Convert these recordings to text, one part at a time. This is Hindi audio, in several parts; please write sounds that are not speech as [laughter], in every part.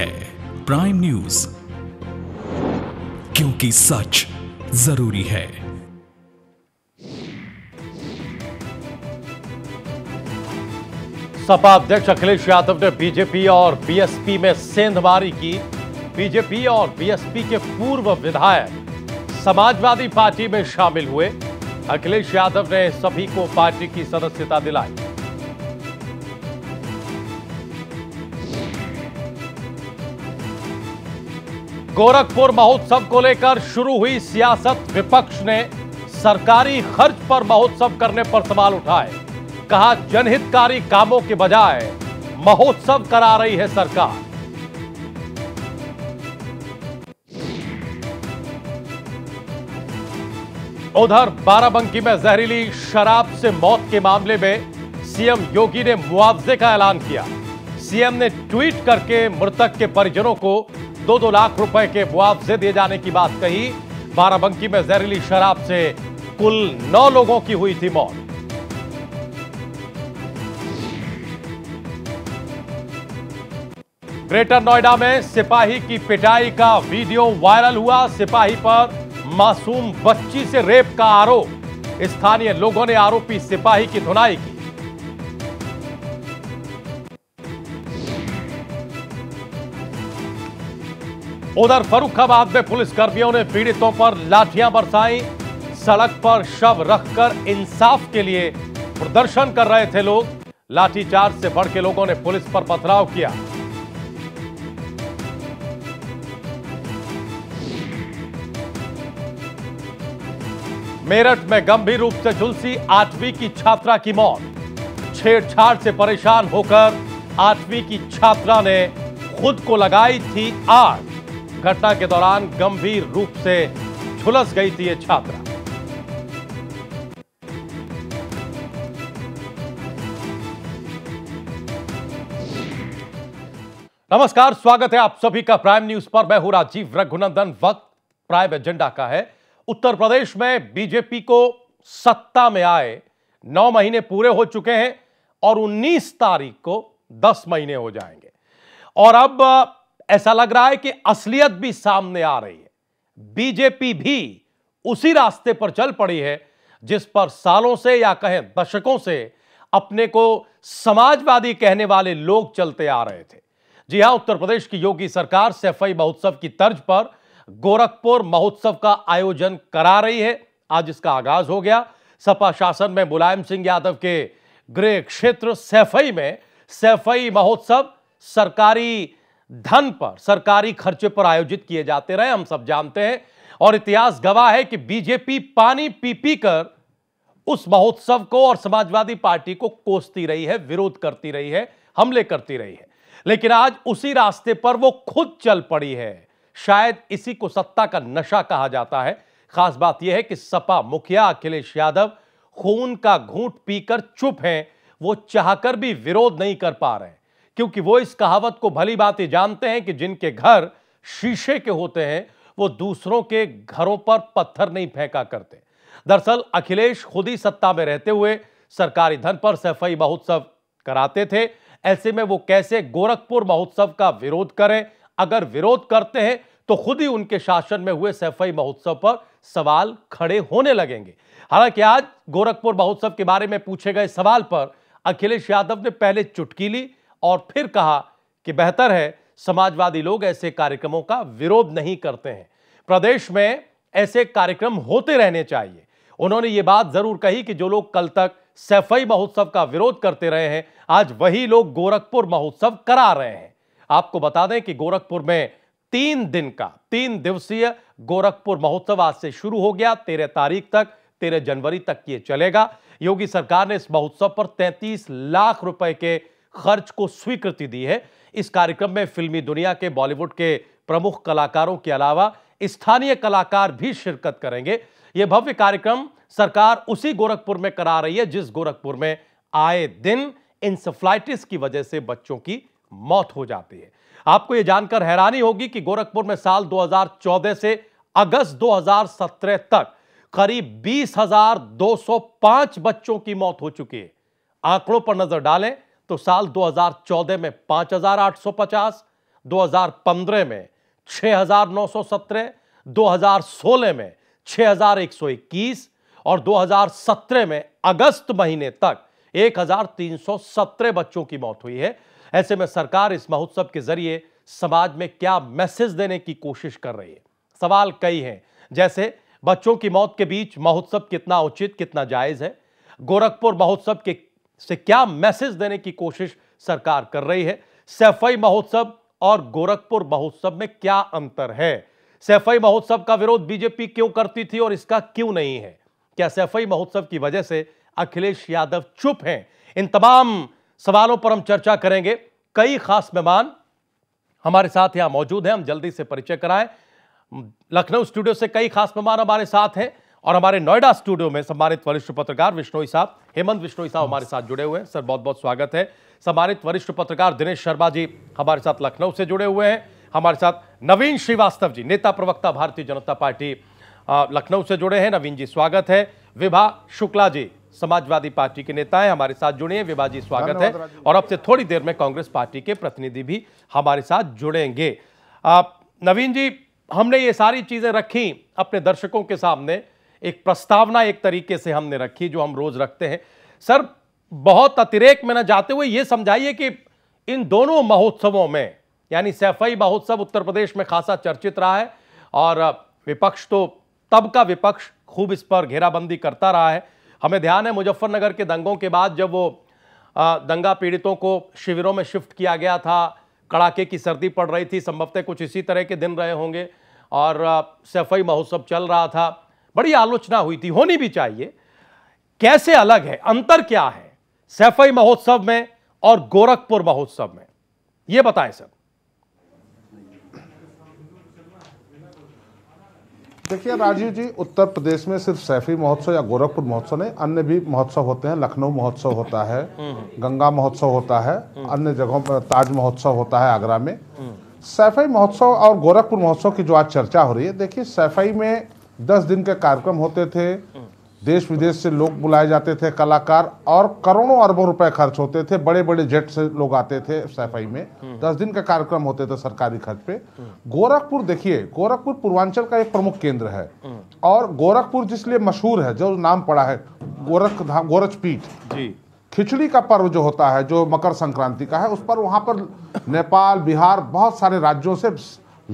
है प्राइम न्यूज क्योंकि सच जरूरी है सपा अध्यक्ष अखिलेश यादव ने बीजेपी और बीएसपी में सेंधमारी की बीजेपी और बीएसपी के पूर्व विधायक समाजवादी पार्टी में शामिल हुए अखिलेश यादव ने सभी को पार्टी की सदस्यता दिलाई गोरखपुर महोत्सव को लेकर शुरू हुई सियासत विपक्ष ने सरकारी खर्च पर महोत्सव करने पर सवाल उठाए कहा जनहितकारी कामों के बजाय महोत्सव करा रही है सरकार उधर बाराबंकी में जहरीली शराब से मौत के मामले में सीएम योगी ने मुआवजे का ऐलान किया सीएम ने ट्वीट करके मृतक के परिजनों को दो दो लाख रुपए के मुआवजे दिए जाने की बात कही बाराबंकी में जहरीली शराब से कुल नौ लोगों की हुई थी मौत ग्रेटर नोएडा में सिपाही की पिटाई का वीडियो वायरल हुआ सिपाही पर मासूम बच्ची से रेप का आरोप स्थानीय लोगों ने आरोपी सिपाही की धुनाई की उधर फरुखाबाद में पुलिसकर्मियों ने पीड़ितों पर लाठियां बरसाई सड़क पर शव रखकर इंसाफ के लिए प्रदर्शन कर रहे थे लोग लाठीचार्ज से बढ़ के लोगों ने पुलिस पर पथराव किया मेरठ में गंभीर रूप से झुलसी आठवीं की छात्रा की मौत छेड़छाड़ से परेशान होकर आठवीं की छात्रा ने खुद को लगाई थी आग घटना के दौरान गंभीर रूप से झुलस गई थी ये छात्रा नमस्कार स्वागत है आप सभी का प्राइम न्यूज पर मैं हूं राजीव रघुनंदन वक्त प्राइम एजेंडा का है उत्तर प्रदेश में बीजेपी को सत्ता में आए नौ महीने पूरे हो चुके हैं और 19 तारीख को 10 महीने हो जाएंगे और अब ऐसा लग रहा है कि असलियत भी सामने आ रही है बीजेपी भी उसी रास्ते पर चल पड़ी है जिस पर सालों से या कहें दशकों से अपने को समाजवादी कहने वाले लोग चलते आ रहे थे जी हां उत्तर प्रदेश की योगी सरकार सैफई महोत्सव की तर्ज पर गोरखपुर महोत्सव का आयोजन करा रही है आज इसका आगाज हो गया सपा शासन में मुलायम सिंह यादव के गृह क्षेत्र सैफई में सैफई महोत्सव सरकारी धन पर सरकारी खर्चे पर आयोजित किए जाते रहे हम सब जानते हैं और इतिहास गवाह है कि बीजेपी पानी पी पी कर उस महोत्सव को और समाजवादी पार्टी को कोसती रही है विरोध करती रही है हमले करती रही है लेकिन आज उसी रास्ते पर वो खुद चल पड़ी है शायद इसी को सत्ता का नशा कहा जाता है खास बात यह है कि सपा मुखिया अखिलेश यादव खून का घूंट पीकर चुप हैं वो चाहकर भी विरोध नहीं कर पा रहे क्योंकि वो इस कहावत को भली बात ही जानते हैं कि जिनके घर शीशे के होते हैं वो दूसरों के घरों पर पत्थर नहीं फेंका करते दरअसल अखिलेश खुद ही सत्ता में रहते हुए सरकारी धन पर सफाई महोत्सव कराते थे ऐसे में वो कैसे गोरखपुर महोत्सव का विरोध करें अगर विरोध करते हैं तो खुद ही उनके शासन में हुए सफाई महोत्सव पर सवाल खड़े होने लगेंगे हालांकि आज गोरखपुर महोत्सव के बारे में पूछे गए सवाल पर अखिलेश यादव ने पहले चुटकी ली और फिर कहा कि बेहतर है समाजवादी लोग ऐसे कार्यक्रमों का विरोध नहीं करते हैं प्रदेश में ऐसे कार्यक्रम होते रहने चाहिए उन्होंने ये बात जरूर कही कि जो लोग कल तक सैफई महोत्सव का विरोध करते रहे हैं आज वही लोग गोरखपुर महोत्सव करा रहे हैं आपको बता दें कि गोरखपुर में तीन दिन का तीन दिवसीय गोरखपुर महोत्सव आज से शुरू हो गया तेरह तारीख तक तेरह जनवरी तक ये चलेगा योगी सरकार ने इस महोत्सव पर तैंतीस लाख रुपए के खर्च को स्वीकृति दी है इस कार्यक्रम में फिल्मी दुनिया के बॉलीवुड के प्रमुख कलाकारों के अलावा स्थानीय कलाकार भी शिरकत करेंगे यह भव्य कार्यक्रम सरकार उसी गोरखपुर में करा रही है जिस गोरखपुर में आए दिन इंसफ्लाइटिस की वजह से बच्चों की मौत हो जाती है आपको यह जानकर हैरानी होगी कि गोरखपुर में साल 2014 से अगस्त 2017 तक करीब 20,205 बच्चों की मौत हो चुकी है आंकड़ों पर नजर डालें तो साल 2014 में 5,850, 2015 में 6,917, 2016 में 6,121 और 2017 में अगस्त महीने तक 1,317 बच्चों की मौत हुई है ऐसे में सरकार इस महोत्सव के जरिए समाज में क्या मैसेज देने की कोशिश कर रही है सवाल कई हैं जैसे बच्चों की मौत के बीच महोत्सव कितना उचित कितना जायज है गोरखपुर महोत्सव के से क्या मैसेज देने की कोशिश सरकार कर रही है सैफई महोत्सव और गोरखपुर महोत्सव में क्या अंतर है सैफई महोत्सव का विरोध बीजेपी क्यों करती थी और इसका क्यों नहीं है क्या सैफई महोत्सव की वजह से अखिलेश यादव चुप हैं इन तमाम सवालों पर हम चर्चा करेंगे कई खास मेहमान हमारे साथ यहां मौजूद हैं हम जल्दी से परिचय कराएं लखनऊ स्टूडियो से कई खास मेहमान हमारे साथ हैं और हमारे नोएडा स्टूडियो में सम्मानित वरिष्ठ पत्रकार विष्णोई साहब हेमंत विष्णोई साहब हमारे साथ जुड़े हुए हैं सर बहुत बहुत स्वागत है सम्मानित वरिष्ठ पत्रकार दिनेश शर्मा जी हमारे साथ लखनऊ से जुड़े हुए हैं हमारे साथ नवीन श्रीवास्तव जी नेता प्रवक्ता भारतीय जनता पार्टी लखनऊ से जुड़े हैं नवीन जी स्वागत है विभा शुक्ला जी समाजवादी पार्टी के नेता है हमारे साथ जुड़े हैं विभा जी स्वागत है और अब से थोड़ी देर में कांग्रेस पार्टी के प्रतिनिधि भी हमारे साथ जुड़ेंगे नवीन जी हमने ये सारी चीज़ें रखी अपने दर्शकों के सामने एक प्रस्तावना एक तरीके से हमने रखी जो हम रोज रखते हैं सर बहुत अतिरेक में न जाते हुए ये समझाइए कि इन दोनों महोत्सवों में यानी सैफई महोत्सव उत्तर प्रदेश में खासा चर्चित रहा है और विपक्ष तो तब का विपक्ष खूब इस पर घेराबंदी करता रहा है हमें ध्यान है मुजफ्फरनगर के दंगों के बाद जब वो दंगा पीड़ितों को शिविरों में शिफ्ट किया गया था कड़ाके की सर्दी पड़ रही थी संभवतः कुछ इसी तरह के दिन रहे होंगे और सैफई महोत्सव चल रहा था बड़ी आलोचना हुई थी होनी भी चाहिए कैसे अलग है अंतर क्या है सैफई महोत्सव में और गोरखपुर महोत्सव में यह बताएं सर देखिए राजीव जी उत्तर प्रदेश में सिर्फ सैफी महोत्सव या गोरखपुर महोत्सव नहीं अन्य भी महोत्सव होते हैं लखनऊ महोत्सव होता है हम्म। गंगा महोत्सव होता है हम्म। अन्य जगहों पर ताज महोत्सव होता है आगरा में हम्म। सैफई महोत्सव और गोरखपुर महोत्सव की जो आज चर्चा हो रही है देखिए सैफई में दस दिन के कार्यक्रम होते थे देश विदेश से लोग बुलाए जाते थे कलाकार और करोड़ों अरबों रुपए खर्च होते थे बड़े बड़े जेट से लोग आते थे सफाई में दस दिन का कार्यक्रम होते थे सरकारी खर्च पे गोरखपुर देखिए गोरखपुर पूर्वांचल का एक प्रमुख केंद्र है और गोरखपुर जिसलिए मशहूर है जो नाम पड़ा है गोरख धाम पीठ खिचड़ी का पर्व जो होता है जो मकर संक्रांति का है उस पर वहाँ पर नेपाल बिहार बहुत सारे राज्यों से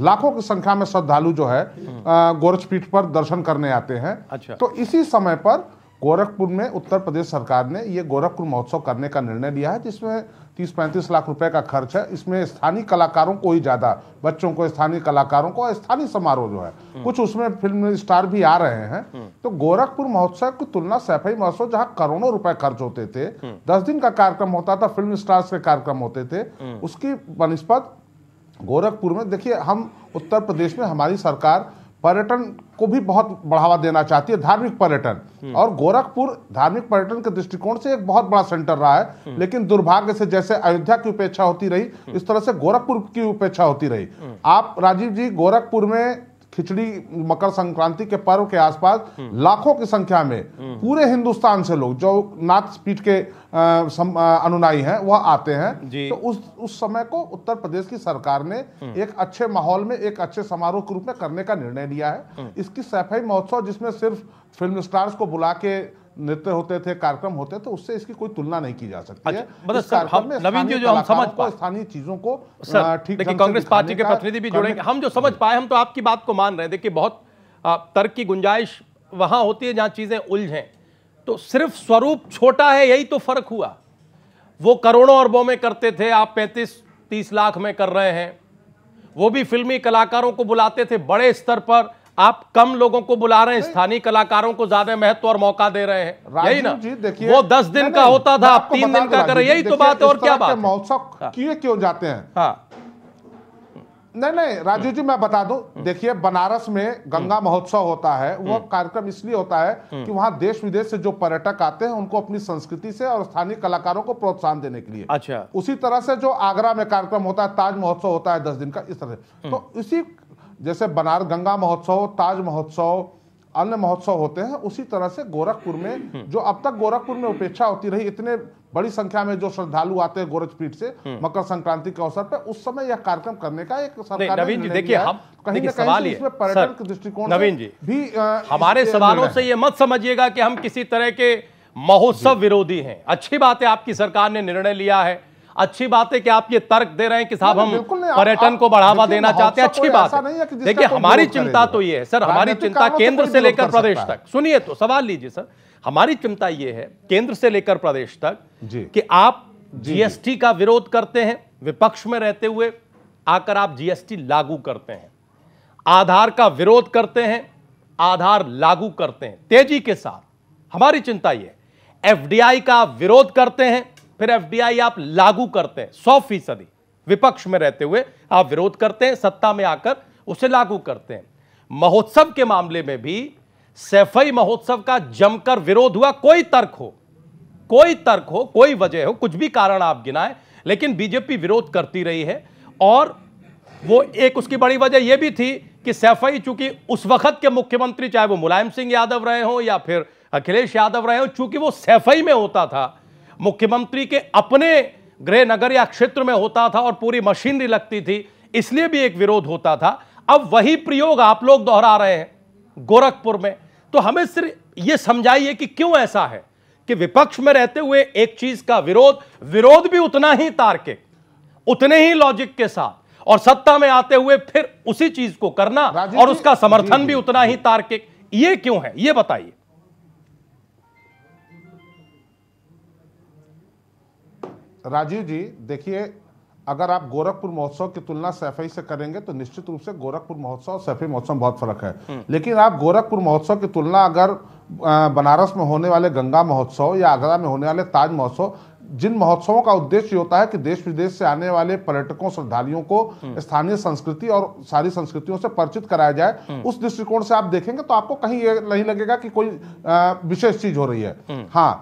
लाखों की संख्या में श्रद्धालु जो है हम्म। गोरखपीठ पर दर्शन करने आते हैं अच्छा। तो इसी समय पर गोरखपुर में उत्तर प्रदेश सरकार ने ये गोरखपुर महोत्सव करने का निर्णय लिया है जिसमें 30-35 लाख रुपए का खर्च है इसमें स्थानीय कलाकारों को ही ज़्यादा बच्चों को स्थानीय कलाकारों को स्थानीय समारोह जो है हम्म। कुछ उसमें फिल्म स्टार भी आ रहे हैं हम्म। तो गोरखपुर महोत्सव की तुलना सैफई महोत्सव जहाँ करोड़ों रुपए खर्च होते थे दस दिन का कार्यक्रम होता था फिल्म स्टार्स के कार्यक्रम होते थे उसकी बनस्पत गोरखपुर में देखिए हम उत्तर प्रदेश में हमारी सरकार पर्यटन को भी बहुत बढ़ावा देना चाहती है धार्मिक पर्यटन हम्म। और गोरखपुर धार्मिक पर्यटन के दृष्टिकोण से एक बहुत बड़ा सेंटर रहा है हम्म। लेकिन दुर्भाग्य से जैसे अयोध्या की उपेक्षा होती रही हम्म। इस तरह से गोरखपुर की उपेक्षा होती रही आप राजीव जी गोरखपुर में खिचड़ी मकर संक्रांति के पर्व के आसपास लाखों की संख्या में पूरे हिंदुस्तान से लोग जो नाथ पीठ के अनुनाई हैं वह आते हैं तो उस उस समय को उत्तर प्रदेश की सरकार ने एक अच्छे माहौल में एक अच्छे समारोह के रूप में करने का निर्णय लिया है हम्म। इसकी सफाई महोत्सव जिसमें सिर्फ फिल्म स्टार्स को बुला के नृत्य होते थे कार्यक्रम होते थे तो उससे इसकी कोई तुलना नहीं की जा सकती अच्छा, है मतलब हम नवीन जी जो हम समझ पाए स्थानीय चीजों को ठीक कांग्रेस पार्टी के प्रतिनिधि भी जुड़ेंगे हम जो समझ पाए हम तो आपकी बात को मान रहे हैं देखिए बहुत तर्क की गुंजाइश वहां होती है जहां चीजें उलझे तो सिर्फ स्वरूप छोटा है यही तो फर्क हुआ वो करोड़ों अरबों में करते थे आप पैंतीस तीस लाख में कर रहे हैं वो भी फिल्मी कलाकारों को बुलाते थे बड़े स्तर पर आप कम लोगों को बुला रहे हैं स्थानीय कलाकारों को ज्यादा महत्व और मौका दे रहे हैं यही ना देखिए वो दस दिन का होता था आप तीन दिन का कर यही तो बात है और क्या बात महोत्सव हाँ। किए क्यों जाते हैं हाँ। नहीं नहीं राजू जी मैं बता दूं हम्म। देखिए बनारस में गंगा हम्म। महोत्सव होता है वह हम्म। कार्यक्रम इसलिए होता है कि वहां देश विदेश से जो पर्यटक आते हैं उनको अपनी संस्कृति से और स्थानीय कलाकारों को प्रोत्साहन देने के लिए अच्छा उसी तरह से जो आगरा में कार्यक्रम होता है ताज महोत्सव होता है दस दिन का इस तरह तो इसी जैसे बनार गंगा महोत्सव ताज महोत्सव अन्य महोत्सव होते हैं उसी तरह से गोरखपुर में जो अब तक गोरखपुर में उपेक्षा होती रही इतने बड़ी संख्या में जो श्रद्धालु आते हैं गोरखपीठ से हम्म। मकर संक्रांति के अवसर पर उस समय यह कार्यक्रम करने का एक नवीन जी देखिए हम कहीं ना कहीं पर्यटन के दृष्टिकोण नवीन जी भी हमारे सवालों से ये मत समझिएगा कि हम किसी तरह के महोत्सव विरोधी हैं अच्छी बात है आपकी सरकार ने निर्णय लिया है अच्छी बात है कि आप ये तर्क दे रहे हैं कि साहब हम पर्यटन को बढ़ावा देना चाहते हैं अच्छी बात है देखिए हमारी चिंता तो, तो ये है सर हमारी चिंता केंद्र से लेकर प्रदेश तक सुनिए तो सवाल लीजिए सर हमारी चिंता ये है केंद्र से लेकर प्रदेश तक कि आप जीएसटी का विरोध करते हैं विपक्ष में रहते हुए आकर आप जीएसटी लागू करते हैं आधार का विरोध करते हैं आधार लागू करते हैं तेजी के साथ हमारी चिंता यह एफडीआई का विरोध करते हैं फिर एफडीआई आप लागू करते हैं सौ फीसदी विपक्ष में रहते हुए आप विरोध करते हैं सत्ता में आकर उसे लागू करते हैं महोत्सव के मामले में भी सैफई महोत्सव का जमकर विरोध हुआ कोई तर्क हो कोई तर्क हो कोई वजह हो कुछ भी कारण आप गिनाएं लेकिन बीजेपी विरोध करती रही है और वो एक उसकी बड़ी वजह यह भी थी कि सैफई चूंकि उस वक्त के मुख्यमंत्री चाहे वो मुलायम सिंह यादव रहे हों या फिर अखिलेश यादव रहे हों चूंकि वो सैफई में होता था मुख्यमंत्री के अपने गृह नगर या क्षेत्र में होता था और पूरी मशीनरी लगती थी इसलिए भी एक विरोध होता था अब वही प्रयोग आप लोग दोहरा रहे हैं गोरखपुर में तो हमें सिर्फ ये समझाइए कि क्यों ऐसा है कि विपक्ष में रहते हुए एक चीज का विरोध विरोध भी उतना ही तार्किक उतने ही लॉजिक के साथ और सत्ता में आते हुए फिर उसी चीज को करना और उसका समर्थन भी उतना ही तार्किक ये क्यों है ये बताइए राजीव जी देखिए अगर आप गोरखपुर महोत्सव की तुलना सैफई से करेंगे तो निश्चित रूप से गोरखपुर महोत्सव और सैफई महोत्सव में बहुत फर्क है हम्म। लेकिन आप गोरखपुर महोत्सव की तुलना अगर बनारस में होने वाले गंगा महोत्सव या आगरा में होने वाले ताज महोत्सव जिन महोत्सवों का उद्देश्य होता है कि देश विदेश से आने वाले पर्यटकों श्रद्धालुओं को हम्म। स्थानीय संस्कृति और सारी संस्कृतियों से परिचित कराया जाए हम्म। उस दृष्टिकोण से आप देखेंगे तो आपको कहीं ये नहीं लगेगा कि कोई विशेष चीज हो रही है हाँ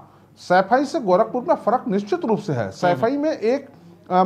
सैफाई से गोरखपुर में फर्क निश्चित रूप से है सैफाई में एक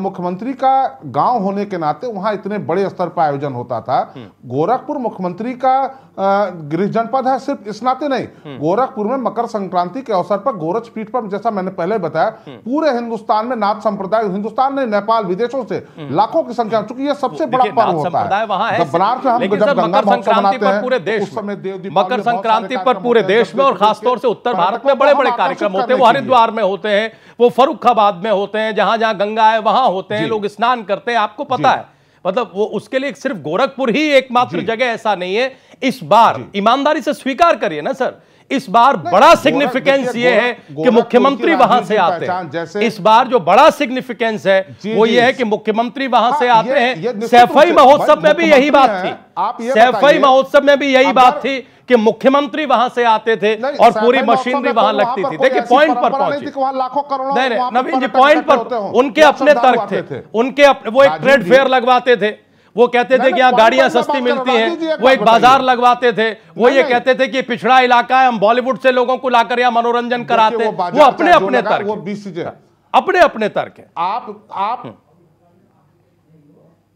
मुख्यमंत्री का गांव होने के नाते वहां इतने बड़े स्तर पर आयोजन होता था हम्म। गोरखपुर मुख्यमंत्री का गृह जनपद है सिर्फ इस नाते नहीं गोरखपुर में मकर संक्रांति के अवसर पर गोरख पीठ पर जैसा मैंने पहले बताया पूरे हिंदुस्तान में नाथ संप्रदाय हिंदुस्तान ने नेपाल विदेशों से लाखों की संख्या चूंकि ये सबसे बड़ा पर्व होता है बनारस में हम जब पूरे देश समय देव मकर संक्रांति पर पूरे देश में और खासतौर से उत्तर भारत में बड़े बड़े कार्यक्रम होते हैं वो हरिद्वार में होते हैं वो फरुखाबाद में होते हैं जहां जहां गंगा है वहां होते हैं लोग स्नान करते हैं आपको पता है मतलब वो उसके लिए सिर्फ गोरखपुर ही एकमात्र जगह ऐसा नहीं है इस बार ईमानदारी से स्वीकार करिए ना सर इस बार बड़ा सिग्निफिकेंस ये है कि मुख्यमंत्री वहां से आते हैं इस बार जो बड़ा सिग्निफिकेंस है वो ये है कि मुख्यमंत्री वहां से हाँ, आते हैं सैफई महोत्सव में भी यही बात थी सैफई महोत्सव में भी यही बात थी कि मुख्यमंत्री वहां से आते थे और पूरी मशीनरी तो वहां लगती थी देखिए पॉइंट पर पहुंचे लाखों नवीन जी पॉइंट पर उनके अपने तर्क थे उनके वो एक ट्रेड फेयर लगवाते थे वो कहते थे कि यहाँ गाड़ियां सस्ती मिलती हैं वो एक बाजार लगवाते थे वो ये कहते थे कि पिछड़ा इलाका है हम बॉलीवुड से लोगों को लाकर यहाँ मनोरंजन कराते वो अपने अपने तर्क अपने अपने तर्क है आप आप हम्म।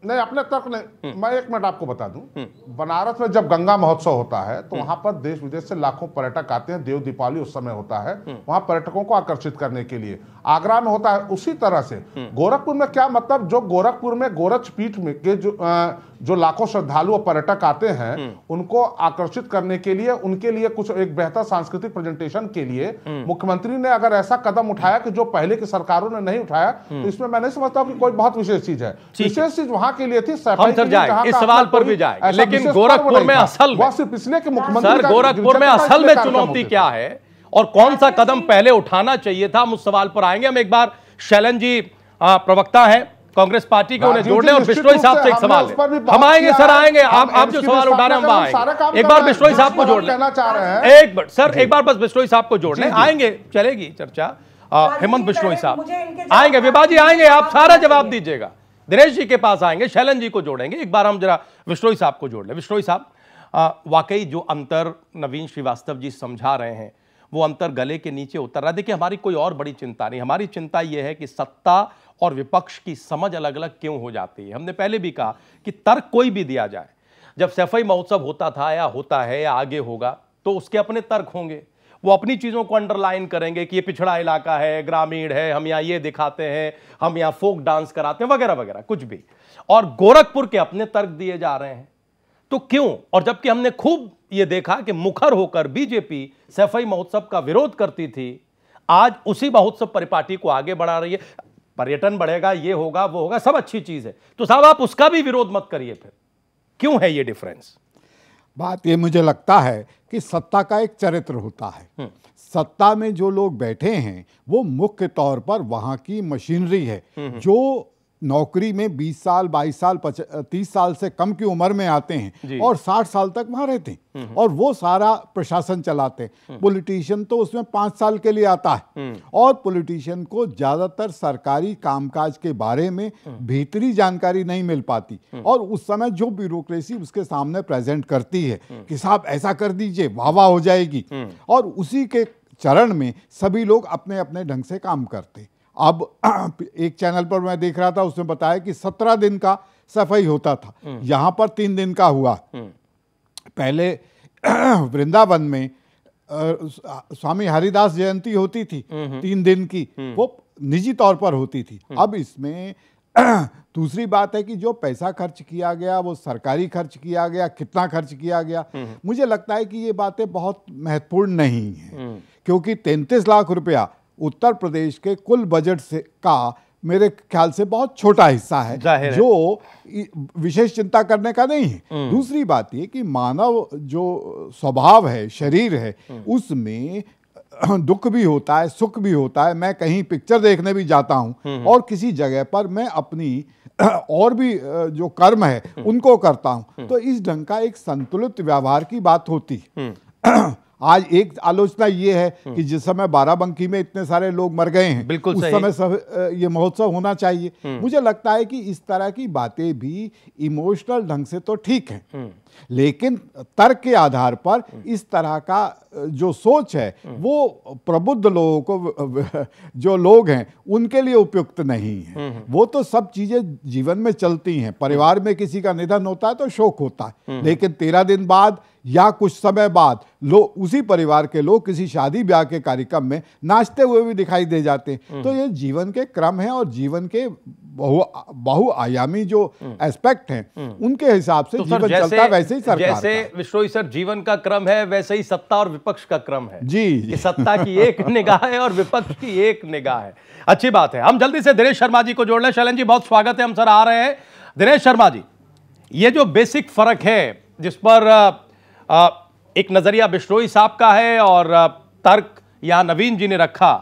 नहीं अपने तर्क नहीं हम्म। मैं एक मिनट आपको बता दूं हम्म। बनारस में जब गंगा महोत्सव होता है तो वहां पर देश विदेश से लाखों पर्यटक आते हैं देव दीपावली उस समय होता है हम्म। वहां पर्यटकों को आकर्षित करने के लिए आगरा में होता है उसी तरह से गोरखपुर में क्या मतलब जो गोरखपुर में गोरखपीठ में के जो आ, जो लाखों श्रद्धालु और पर्यटक आते हैं हम्म। उनको आकर्षित करने के लिए उनके लिए कुछ एक बेहतर सांस्कृतिक प्रेजेंटेशन के लिए हम्म। मुख्यमंत्री ने अगर ऐसा कदम उठाया कि जो पहले की सरकारों ने नहीं उठाया हम्म। तो इसमें मैं नहीं समझता कि कोई बहुत विशेष चीज है विशेष चीज वहां के लिए थी इस सवाल पर भी जाए लेकिन गोरखपुर में असल सिर्फ इसलिए मुख्यमंत्री गोरखपुर में असल में चुनौती क्या है और कौन सा कदम पहले उठाना चाहिए था हम उस सवाल पर आएंगे हम एक बार शैलन जी प्रवक्ता हैं कांग्रेस पार्टी को उन्हें जोड़ने और बिश्नोई साहब से एक सवाल हम आएंगे सर आएंगे आप आप जो सवाल उठा रहे हैं वहां आएंगे एक बार बिश्नोई साहब को जोड़ लेना चाह रहे हैं एक बार सर एक बार बस बिश्नोई साहब को जोड़ने आएंगे चलेगी चर्चा हेमंत बिश्नोई साहब आएंगे विभाजी आएंगे आप सारा जवाब दीजिएगा दिनेश जी के पास आएंगे शैलन जी को जोड़ेंगे एक बार हम जरा विश्नोई साहब को जोड़ लें विश्नोई साहब वाकई जो अंतर नवीन श्रीवास्तव जी समझा रहे हैं वो अंतर गले के नीचे उतर रहा है देखिए हमारी कोई और बड़ी चिंता नहीं हमारी चिंता ये है कि सत्ता और विपक्ष की समझ अलग अलग क्यों हो जाती है हमने पहले भी कहा कि तर्क कोई भी दिया जाए जब सफाई महोत्सव होता था या होता है या आगे होगा तो उसके अपने तर्क होंगे वो अपनी चीज़ों को अंडरलाइन करेंगे कि ये पिछड़ा इलाका है ग्रामीण है हम यहाँ ये दिखाते हैं हम यहाँ फोक डांस कराते हैं वगैरह वगैरह कुछ भी और गोरखपुर के अपने तर्क दिए जा रहे हैं तो क्यों और जबकि हमने खूब ये देखा कि मुखर होकर बीजेपी सफाई महोत्सव का विरोध करती थी आज उसी महोत्सव परिपाटी को आगे बढ़ा रही है पर्यटन बढ़ेगा ये होगा वो होगा सब अच्छी चीज़ है तो साहब आप उसका भी विरोध मत करिए फिर क्यों है ये डिफरेंस बात ये मुझे लगता है कि सत्ता का एक चरित्र होता है हम्म। सत्ता में जो लोग बैठे हैं वो मुख्य तौर पर वहाँ की मशीनरी है हम्म, हम्म। जो नौकरी में 20 साल 22 साल 30 साल से कम की उम्र में आते हैं और 60 साल तक वहाँ रहते हैं हम्म, हम्म। और वो सारा प्रशासन चलाते हैं हम्म। पॉलिटिशियन तो उसमें पांच साल के लिए आता है और पॉलिटिशियन को ज़्यादातर सरकारी कामकाज के बारे में भीतरी जानकारी नहीं मिल पाती और उस समय जो ब्यूरोक्रेसी उसके सामने प्रेजेंट करती है कि साहब ऐसा कर दीजिए वाह हो जाएगी और उसी के चरण में सभी लोग अपने अपने ढंग से काम करते अब [clears throat] एक चैनल पर मैं देख रहा था उसने बताया कि सत्रह दिन का सफाई होता था हम्म। यहाँ पर तीन दिन का हुआ हम्म। पहले [clears throat] वृंदावन में स्वामी हरिदास जयंती होती थी हम्म। तीन दिन की वो निजी तौर पर होती थी अब इसमें [clears throat] दूसरी बात है कि जो पैसा खर्च किया गया वो सरकारी खर्च किया गया कितना खर्च किया गया मुझे लगता है कि ये बातें बहुत महत्वपूर्ण नहीं है क्योंकि तैंतीस लाख रुपया उत्तर प्रदेश के कुल बजट से का मेरे ख्याल से बहुत छोटा हिस्सा है जो विशेष चिंता करने का नहीं है हम्म। दूसरी बात ये कि मानव जो स्वभाव है शरीर है हम्म। उसमें [clears throat] दुख भी होता है सुख भी होता है मैं कहीं पिक्चर देखने भी जाता हूँ हम्म, और किसी जगह पर मैं अपनी [clears throat] और भी जो कर्म है उनको करता हूँ तो इस ढंग का एक संतुलित व्यवहार की बात होती है [clears throat] आज एक आलोचना ये है हम्म। कि जिस समय बाराबंकी में इतने सारे लोग मर गए हैं बिल्कुल उस समय सब ये महोत्सव होना चाहिए हम्म। मुझे लगता है कि इस तरह की बातें भी इमोशनल ढंग से तो ठीक है हम्म। लेकिन तर्क के आधार पर इस तरह का जो सोच है वो प्रबुद्ध लोगों को जो लोग हैं उनके लिए उपयुक्त नहीं है हम्म, हम्म। वो तो सब चीज़ें जीवन में चलती हैं परिवार में किसी का निधन होता है तो शोक होता है हम्म, लेकिन तेरह दिन बाद या कुछ समय बाद लोग उसी परिवार के लोग किसी शादी ब्याह के कार्यक्रम में नाचते हुए भी दिखाई दे जाते हैं तो ये जीवन के क्रम है और जीवन के बहु बहुआयामी जो एस्पेक्ट हैं उनके हिसाब से तो जीवन चलता वैसे वैसे ही सरकार जैसे विश्नोई सर जीवन का क्रम है वैसे ही सत्ता और विपक्ष का क्रम है जी, जी। सत्ता की एक [laughs] निगाह है और विपक्ष की एक निगाह है अच्छी बात है हम जल्दी से दिनेश शर्मा जी को जोड़ लें शैलन जी बहुत स्वागत है हम सर आ रहे हैं दिनेश शर्मा जी ये जो बेसिक फर्क है जिस पर एक नजरिया बिश्नोई साहब का है और तर्क यहाँ नवीन जी ने रखा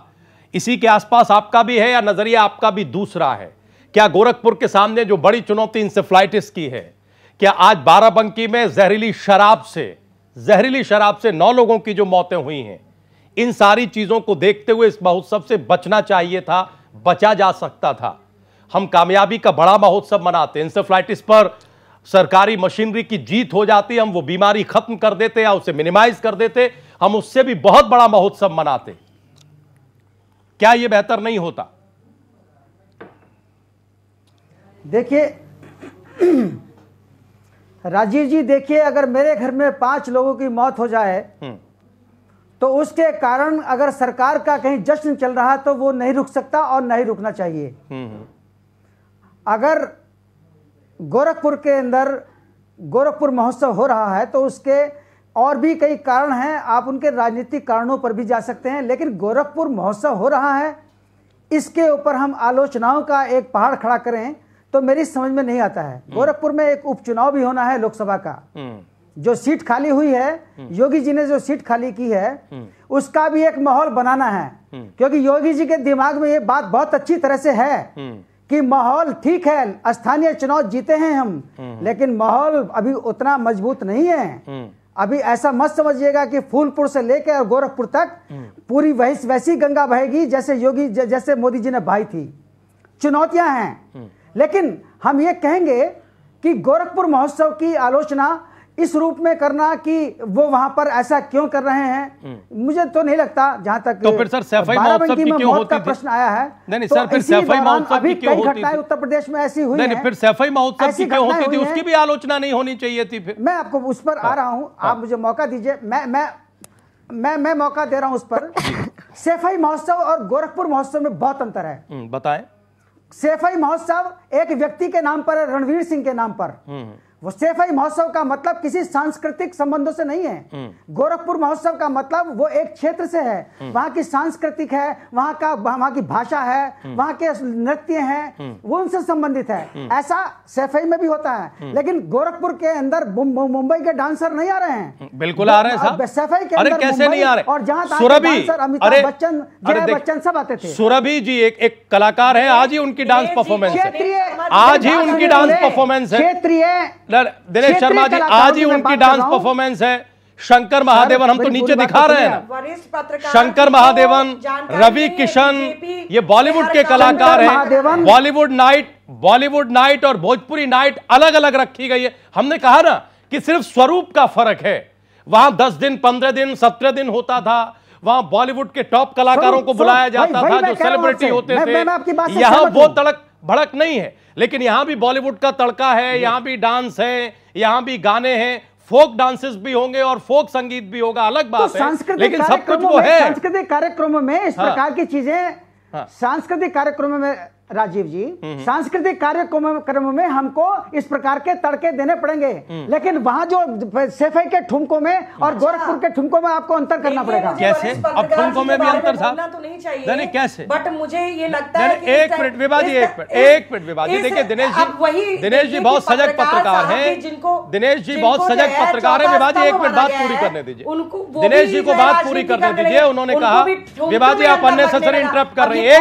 इसी के आसपास आपका भी है या नजरिया आपका भी दूसरा है क्या गोरखपुर के सामने जो बड़ी चुनौती इंसेफ्लाइटिस की है क्या आज बाराबंकी में जहरीली शराब से जहरीली शराब से नौ लोगों की जो मौतें हुई हैं इन सारी चीज़ों को देखते हुए इस महोत्सव से बचना चाहिए था बचा जा सकता था हम कामयाबी का बड़ा महोत्सव मनाते इंसेफ्लाइटिस पर सरकारी मशीनरी की जीत हो जाती हम वो बीमारी खत्म कर देते या उसे मिनिमाइज कर देते हम उससे भी बहुत बड़ा महोत्सव मनाते क्या यह बेहतर नहीं होता देखिए राजीव जी देखिए अगर मेरे घर में पांच लोगों की मौत हो जाए हम्म। तो उसके कारण अगर सरकार का कहीं जश्न चल रहा तो वो नहीं रुक सकता और नहीं रुकना चाहिए हम्म, हम्म। अगर गोरखपुर के अंदर गोरखपुर महोत्सव हो रहा है तो उसके और भी कई कारण हैं आप उनके राजनीतिक कारणों पर भी जा सकते हैं लेकिन गोरखपुर महोत्सव हो रहा है इसके ऊपर हम आलोचनाओं का एक पहाड़ खड़ा करें तो मेरी समझ में नहीं आता है हम्म। गोरखपुर में एक उपचुनाव भी होना है लोकसभा का हम्म। जो सीट खाली हुई है हम्म। योगी जी ने जो सीट खाली की है उसका भी एक माहौल बनाना है क्योंकि योगी जी के दिमाग में ये बात बहुत अच्छी तरह से है कि माहौल ठीक है स्थानीय चुनाव जीते हैं हम लेकिन माहौल अभी उतना मजबूत नहीं है अभी ऐसा मत समझिएगा कि फूलपुर से लेकर और गोरखपुर तक पूरी वैसी वैसी गंगा बहेगी जैसे योगी जैसे मोदी जी ने भाई थी चुनौतियां हैं लेकिन हम ये कहेंगे कि गोरखपुर महोत्सव की आलोचना इस रूप में करना कि वो वहां पर ऐसा क्यों कर रहे हैं हम्म। मुझे तो नहीं लगता जहां तक तो फिर सर सफाई महोत्सव की क्यों होती थी प्रश्न आया है नहीं नहीं तो सर तो फिर सफाई महोत्सव की क्यों होती थी उत्तर प्रदेश में ऐसी हुई नहीं फिर सफाई महोत्सव की क्यों होती थी उसकी भी आलोचना नहीं होनी चाहिए थी फिर मैं आपको उस पर आ हाँ, रहा हूं हाँ। आप मुझे मौका दीजिए मैं मैं मैं मैं मौका दे रहा हूं उस पर [coughs] सफाई महोत्सव और गोरखपुर महोत्सव में बहुत अंतर है हम्म, बताएं सेफई महोत्सव एक व्यक्ति के नाम पर है रणवीर सिंह के नाम पर हम्म। वो सेफाई महोत्सव का मतलब किसी सांस्कृतिक संबंधों से नहीं है हम्म। गोरखपुर महोत्सव का मतलब वो एक क्षेत्र से है हम्म। वहाँ की सांस्कृतिक है वहाँ का वहाँ की भाषा है हम्म। वहाँ के नृत्य है वो उनसे संबंधित है ऐसा सेफाई में भी होता है लेकिन गोरखपुर के अंदर मुंबई के डांसर नहीं आ रहे हैं बिल्कुल आ रहे हैं सेफाई के अंदर कैसे नहीं आ रहे और जहाँ डांसर अमिताभ बच्चन जया बच्चन सब आते थे सुरभि जी एक एक कलाकार है आज ही उनकी डांस परफॉर्मेंस है आज ही उनकी डांस परफॉर्मेंस है क्षेत्रीय दिनेश शर्मा जी आज ही उनकी डांस परफॉर्मेंस है शंकर महादेवन हम तो नीचे दिखा रहे हैं शंकर महादेवन रवि किशन ये बॉलीवुड के कलाकार हैं बॉलीवुड नाइट बॉलीवुड नाइट और भोजपुरी नाइट अलग अलग रखी गई है हमने कहा ना कि सिर्फ स्वरूप का फर्क है वहां दस दिन पंद्रह दिन सत्रह दिन होता था वहां बॉलीवुड के टॉप कलाकारों को बुलाया जाता था जो सेलिब्रिटी होते थे यहां वो तड़क भड़क नहीं है लेकिन यहां भी बॉलीवुड का तड़का है यहां भी डांस है यहां भी गाने हैं फोक डांसेस भी होंगे और फोक संगीत भी होगा अलग तो बात तो है लेकिन सब कुछ वो है सांस्कृतिक कार्यक्रमों में इस हाँ। प्रकार की चीजें हाँ। सांस्कृतिक कार्यक्रमों में राजीव जी हम्म, हम्म। सांस्कृतिक कार्यक्रमों में हमको इस प्रकार के तड़के देने पड़ेंगे हम्म। लेकिन वहाँ जो सेफे के ठुमकों में और अच्छा। गोरखपुर के ठुमकों में आपको अंतर करना पड़ेगा कैसे अब ठुमकों में भी अंतर था तो नहीं चाहिए कैसे बट मुझे ये लगता है एक मिनट विवादी एक मिनट एक मिनट विवादी देखिए दिनेश जी वही दिनेश जी बहुत सजग पत्रकार है जिनको दिनेश जी बहुत सजग पत्रकार है विवादी एक मिनट बात पूरी करने दीजिए उनको दिनेश जी को बात पूरी करने दीजिए उन्होंने कहा विवादी आप अन्य सर इंटरप्ट कर रही है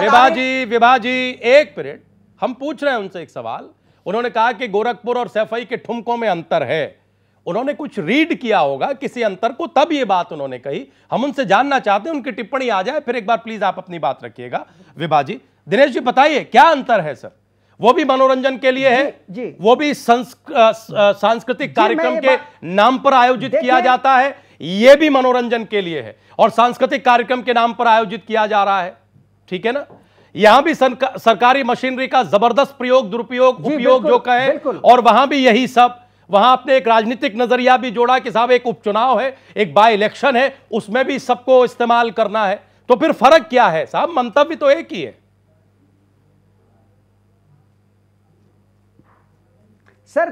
विभाजी विभा जी एक मिनट हम पूछ रहे हैं उनसे एक सवाल उन्होंने कहा कि गोरखपुर और सैफई के ठुमकों में अंतर है उन्होंने कुछ रीड किया होगा किसी अंतर को तब ये बात उन्होंने कही हम उनसे जानना चाहते हैं उनकी टिप्पणी आ जाए फिर एक बार प्लीज आप अपनी बात रखिएगा विभा जी दिनेश जी बताइए क्या अंतर है सर वो भी मनोरंजन के लिए है जी, जी। वो भी सांस्कृतिक कार्यक्रम के नाम पर आयोजित किया जाता है ये भी मनोरंजन के लिए है और सांस्कृतिक कार्यक्रम के नाम पर आयोजित किया जा रहा है ठीक है ना यहां भी सरकारी मशीनरी का जबरदस्त प्रयोग दुरुपयोग उपयोग जो कहें और वहां भी यही सब वहां आपने एक राजनीतिक नजरिया भी जोड़ा कि साहब एक उपचुनाव है एक बाय इलेक्शन है उसमें भी सबको इस्तेमाल करना है तो फिर फर्क क्या है साहब मंतव्य तो एक ही है सर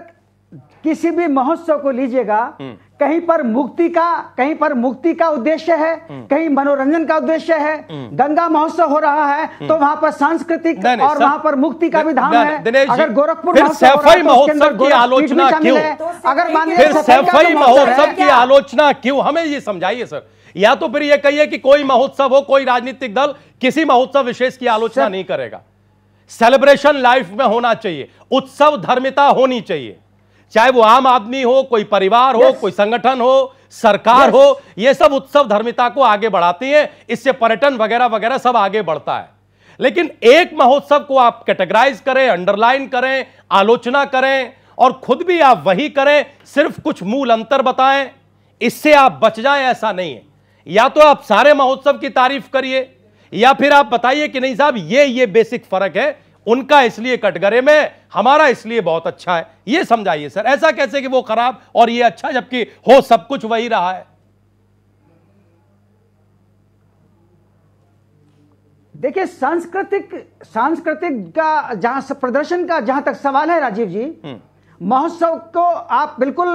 किसी भी महोत्सव को लीजिएगा हम्म। कहीं पर मुक्ति का कहीं पर मुक्ति का उद्देश्य है हम्म। कहीं मनोरंजन का उद्देश्य है हम्म। गंगा महोत्सव हो रहा है हम्म। तो वहां पर सांस्कृतिक और वहां पर मुक्ति का भी धाम है अगर गोरखपुर महोत्सव तो की आलोचना क्यों अगर मानिए सैफई महोत्सव की आलोचना क्यों हमें ये समझाइए सर या तो फिर ये कहिए कि कोई महोत्सव हो कोई राजनीतिक दल किसी महोत्सव विशेष की आलोचना नहीं करेगा सेलिब्रेशन लाइफ में होना चाहिए उत्सव धर्मिता होनी चाहिए चाहे वो आम आदमी हो कोई परिवार हो yes. कोई संगठन हो सरकार yes. हो ये सब उत्सव धर्मिता को आगे बढ़ाती है इससे पर्यटन वगैरह वगैरह सब आगे बढ़ता है लेकिन एक महोत्सव को आप कैटेगराइज करें अंडरलाइन करें आलोचना करें और खुद भी आप वही करें सिर्फ कुछ मूल अंतर बताएं इससे आप बच जाएं ऐसा नहीं है या तो आप सारे महोत्सव की तारीफ करिए या फिर आप बताइए कि नहीं साहब ये ये बेसिक फर्क है उनका इसलिए कटघरे में हमारा इसलिए बहुत अच्छा है ये समझाइए सर ऐसा कैसे कि वो खराब और ये अच्छा जबकि हो सब कुछ वही रहा है देखिए सांस्कृतिक सांस्कृतिक का जहां प्रदर्शन का जहां तक सवाल है राजीव जी हम्म। महोत्सव को आप बिल्कुल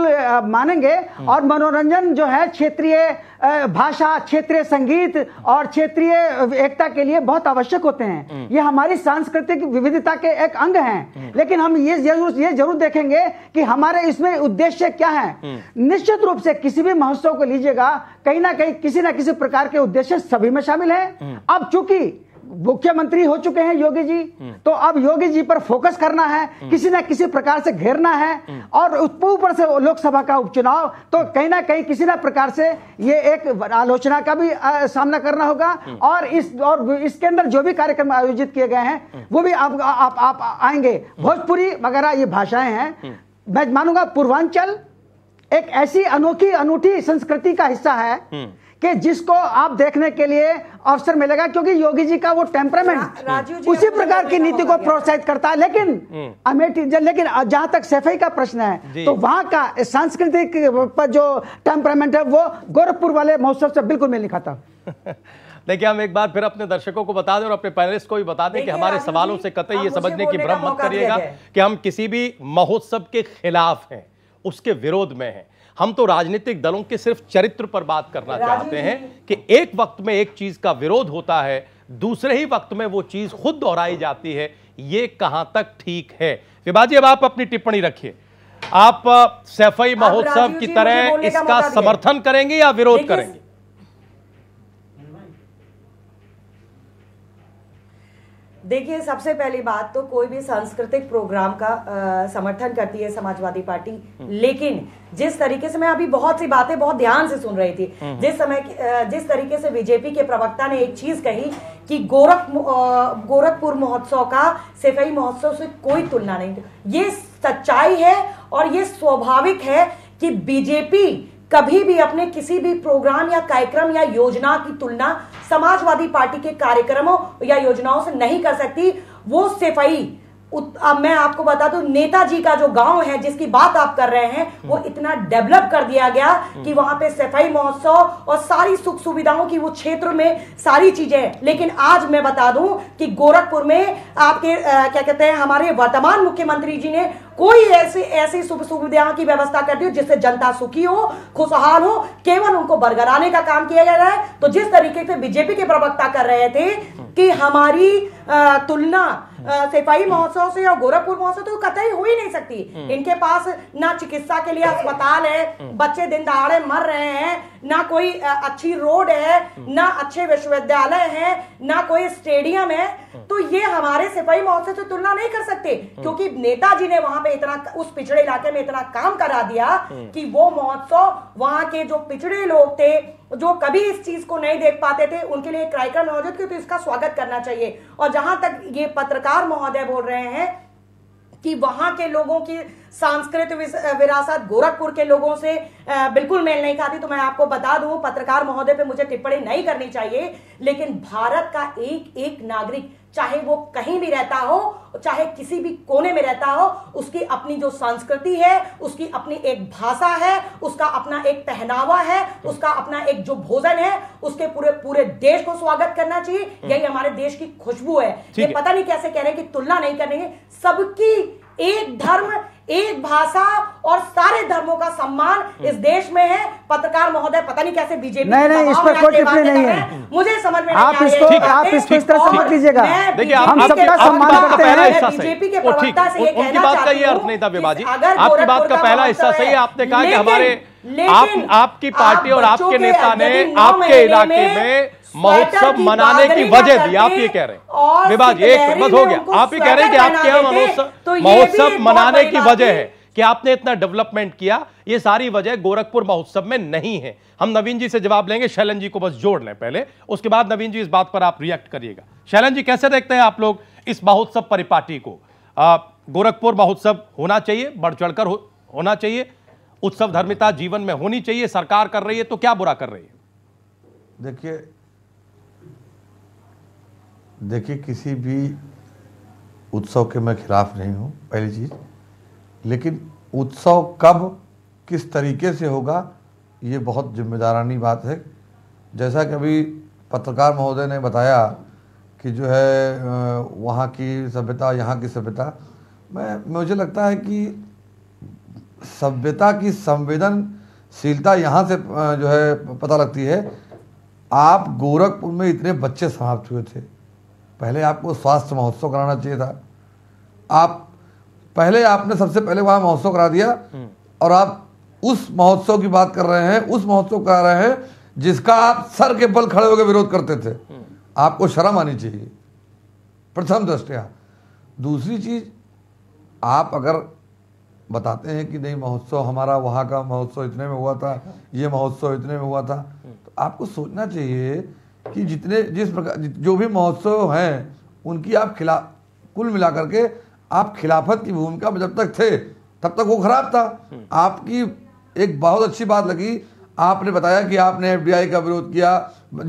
मानेंगे हम्म। और मनोरंजन जो है क्षेत्रीय भाषा क्षेत्रीय संगीत और क्षेत्रीय एकता के लिए बहुत आवश्यक होते हैं हम्म। ये हमारी सांस्कृतिक विविधता के एक अंग हैं हम्म। लेकिन हम ये जरूर ये जरूर देखेंगे कि हमारे इसमें उद्देश्य क्या है निश्चित रूप से किसी भी महोत्सव को लीजिएगा कहीं ना कहीं किसी ना किसी प्रकार के उद्देश्य सभी में शामिल है अब चूंकि मुख्यमंत्री हो चुके हैं योगी जी हम्म। तो अब योगी जी पर फोकस करना है हम्म। किसी ना किसी प्रकार से घेरना है हम्म। और ऊपर से लोकसभा का उपचुनाव तो कहीं ना कहीं किसी ना प्रकार से ये एक आलोचना का भी आ, सामना करना होगा और इस और इसके अंदर जो भी कार्यक्रम आयोजित किए गए हैं वो भी आप आप, आप आएंगे भोजपुरी वगैरह ये भाषाएं हैं मैं मानूंगा पूर्वांचल एक ऐसी अनोखी अनूठी संस्कृति का हिस्सा है कि जिसको आप देखने के लिए अवसर मिलेगा क्योंकि योगी जी का वो टेम्परामेंट उसी प्रकार की नीति को प्रोत्साहित करता है लेकिन हम्म। अमेठी लेकिन जहां तक सफाई का प्रश्न है तो वहां का सांस्कृतिक पर जो टेम्परामेंट है वो गोरखपुर वाले महोत्सव से बिल्कुल मेल नहीं खाता [laughs] देखिए हम एक बार फिर अपने दर्शकों को बता दें और अपने पैनलिस्ट को भी बता दें कि हमारे सवालों से कतई ये समझने की भ्रम मत करिएगा कि हम किसी भी महोत्सव के खिलाफ हैं उसके विरोध में हैं हम तो राजनीतिक दलों के सिर्फ चरित्र पर बात करना चाहते हैं कि एक वक्त में एक चीज का विरोध होता है दूसरे ही वक्त में वो चीज खुद दोहराई जाती है ये कहां तक ठीक है विभाजी अब आप अपनी टिप्पणी रखिए आप सैफई महोत्सव की तरह इसका समर्थन करेंगे या विरोध करेंगे देखिए सबसे पहली बात तो कोई भी सांस्कृतिक प्रोग्राम का आ, समर्थन करती है समाजवादी पार्टी हम्म। लेकिन जिस तरीके से मैं अभी बहुत सी बातें बहुत ध्यान से सुन रही थी हम्म। जिस समय जिस तरीके से बीजेपी के प्रवक्ता ने एक चीज कही कि गोरख गोरखपुर महोत्सव का सेफई महोत्सव से कोई तुलना नहीं ये सच्चाई है और ये स्वाभाविक है कि बीजेपी कभी भी अपने किसी भी प्रोग्राम या कार्यक्रम या योजना की तुलना समाजवादी पार्टी के कार्यक्रमों या योजनाओं से नहीं कर सकती वो सिफाई अब मैं आपको बता दूं नेताजी का जो गांव है जिसकी बात आप कर रहे हैं वो हम्म। इतना डेवलप कर दिया गया हम्म। कि वहां पे सफाई महोत्सव और सारी सुख सुविधाओं की वो क्षेत्र में सारी चीजें लेकिन आज मैं बता दूं कि गोरखपुर में आपके आ, क्या कहते हैं हमारे वर्तमान मुख्यमंत्री जी ने कोई ऐसी ऐसी सुख सुविधाओं की व्यवस्था कर दी हो जिससे जनता सुखी हो खुशहाल हो केवल उनको बरगराने का काम किया जा रहा है तो जिस तरीके से बीजेपी के प्रवक्ता कर रहे थे हम्म। कि हमारी तुलना सिपाही महोत्सव से या गोरखपुर महोत्सव तो कतई हो ही नहीं सकती हम्म। इनके पास ना चिकित्सा के लिए हम्म। अस्पताल है हम्म। बच्चे दिन दहाड़े मर रहे हैं ना कोई अच्छी रोड है हम्म। ना अच्छे विश्वविद्यालय है ना कोई स्टेडियम है हम्म। तो ये हमारे सिपाही महोत्सव से तुलना नहीं कर सकते हम्म। क्योंकि नेताजी ने वहां पे इतना उस पिछड़े इलाके में इतना काम करा दिया कि वो महोत्सव वहां के जो पिछड़े लोग थे जो कभी इस चीज को नहीं देख पाते थे उनके लिए कार्यक्रम आयोजित किया तो इसका स्वागत करना चाहिए और जहां तक ये पत्रकार महोदय बोल रहे हैं कि वहां के लोगों की सांस्कृतिक विरासत गोरखपुर के लोगों से बिल्कुल मेल नहीं खाती तो मैं आपको बता दूं पत्रकार महोदय पे मुझे टिप्पणी नहीं करनी चाहिए लेकिन भारत का एक एक नागरिक चाहे वो कहीं भी रहता हो चाहे किसी भी कोने में रहता हो उसकी अपनी जो संस्कृति है उसकी अपनी एक भाषा है उसका अपना एक पहनावा है उसका अपना एक जो भोजन है उसके पूरे पूरे देश को स्वागत करना चाहिए हम्म। यही हमारे देश की खुशबू है ये पता नहीं कैसे कह रहे हैं कि तुलना नहीं करेंगे सबकी एक धर्म एक भाषा और सारे धर्मों का सम्मान हम्म। इस देश में है पत्रकार महोदय पता नहीं कैसे बीजेपी नहीं नहीं इस पर कोई टिप्पणी नहीं है मुझे समझ में आप इसको आप इसको इस तरह समझ लीजिएगा देखिए हम सबका सम्मान करते हैं बीजेपी के प्रवक्ता से ये कहना बात का ये अर्थ नहीं था विभाजी आपकी बात का पहला हिस्सा सही है आपने कहा कि हमारे आप आपकी पार्टी और आपके नेता ने आपके इलाके में महोत्सव मनाने की वजह दी आप ये कह रहे हैं विभाग एक बस हो गया आप ये कह रहे हैं कि आपके यहाँ महोत्सव तो महोत्सव मनाने की वजह है कि आपने इतना डेवलपमेंट किया ये सारी वजह गोरखपुर महोत्सव में नहीं है हम नवीन जी से जवाब लेंगे शैलन जी को बस जोड़ लें पहले उसके बाद नवीन जी इस बात पर आप रिएक्ट करिएगा शैलन जी कैसे देखते हैं आप लोग इस महोत्सव परिपाटी को गोरखपुर महोत्सव होना चाहिए बढ़ चढ़कर हो, होना चाहिए उत्सव धर्मिता जीवन में होनी चाहिए सरकार कर रही है तो क्या बुरा कर रही है देखिए देखिए किसी भी उत्सव के मैं खिलाफ नहीं हूँ पहली चीज़ लेकिन उत्सव कब किस तरीके से होगा ये बहुत जिम्मेदारानी बात है जैसा कि अभी पत्रकार महोदय ने बताया कि जो है वहाँ की सभ्यता यहाँ की सभ्यता मैं मुझे लगता है कि सभ्यता की संवेदनशीलता यहाँ से जो है पता लगती है आप गोरखपुर में इतने बच्चे समाप्त हुए थे पहले आपको स्वास्थ्य महोत्सव कराना चाहिए था आप पहले आपने सबसे पहले वहां महोत्सव करा दिया हम्म। और आप उस महोत्सव की बात कर रहे हैं उस महोत्सव करा रहे हैं जिसका आप सर के बल खड़े होकर विरोध करते थे हम्म। आपको शर्म आनी चाहिए प्रथम दृष्टया दूसरी चीज आप अगर बताते हैं कि नहीं महोत्सव हमारा वहां का महोत्सव इतने में हुआ था ये महोत्सव इतने में हुआ था हम्म। तो आपको सोचना चाहिए कि जितने जिस प्रकार जो भी महोत्सव हैं उनकी आप खिला कुल मिलाकर के आप खिलाफत की भूमिका में जब तक थे तब तक वो खराब था हम्म। आपकी एक बहुत अच्छी बात लगी आपने बताया कि आपने एफडीआई का विरोध किया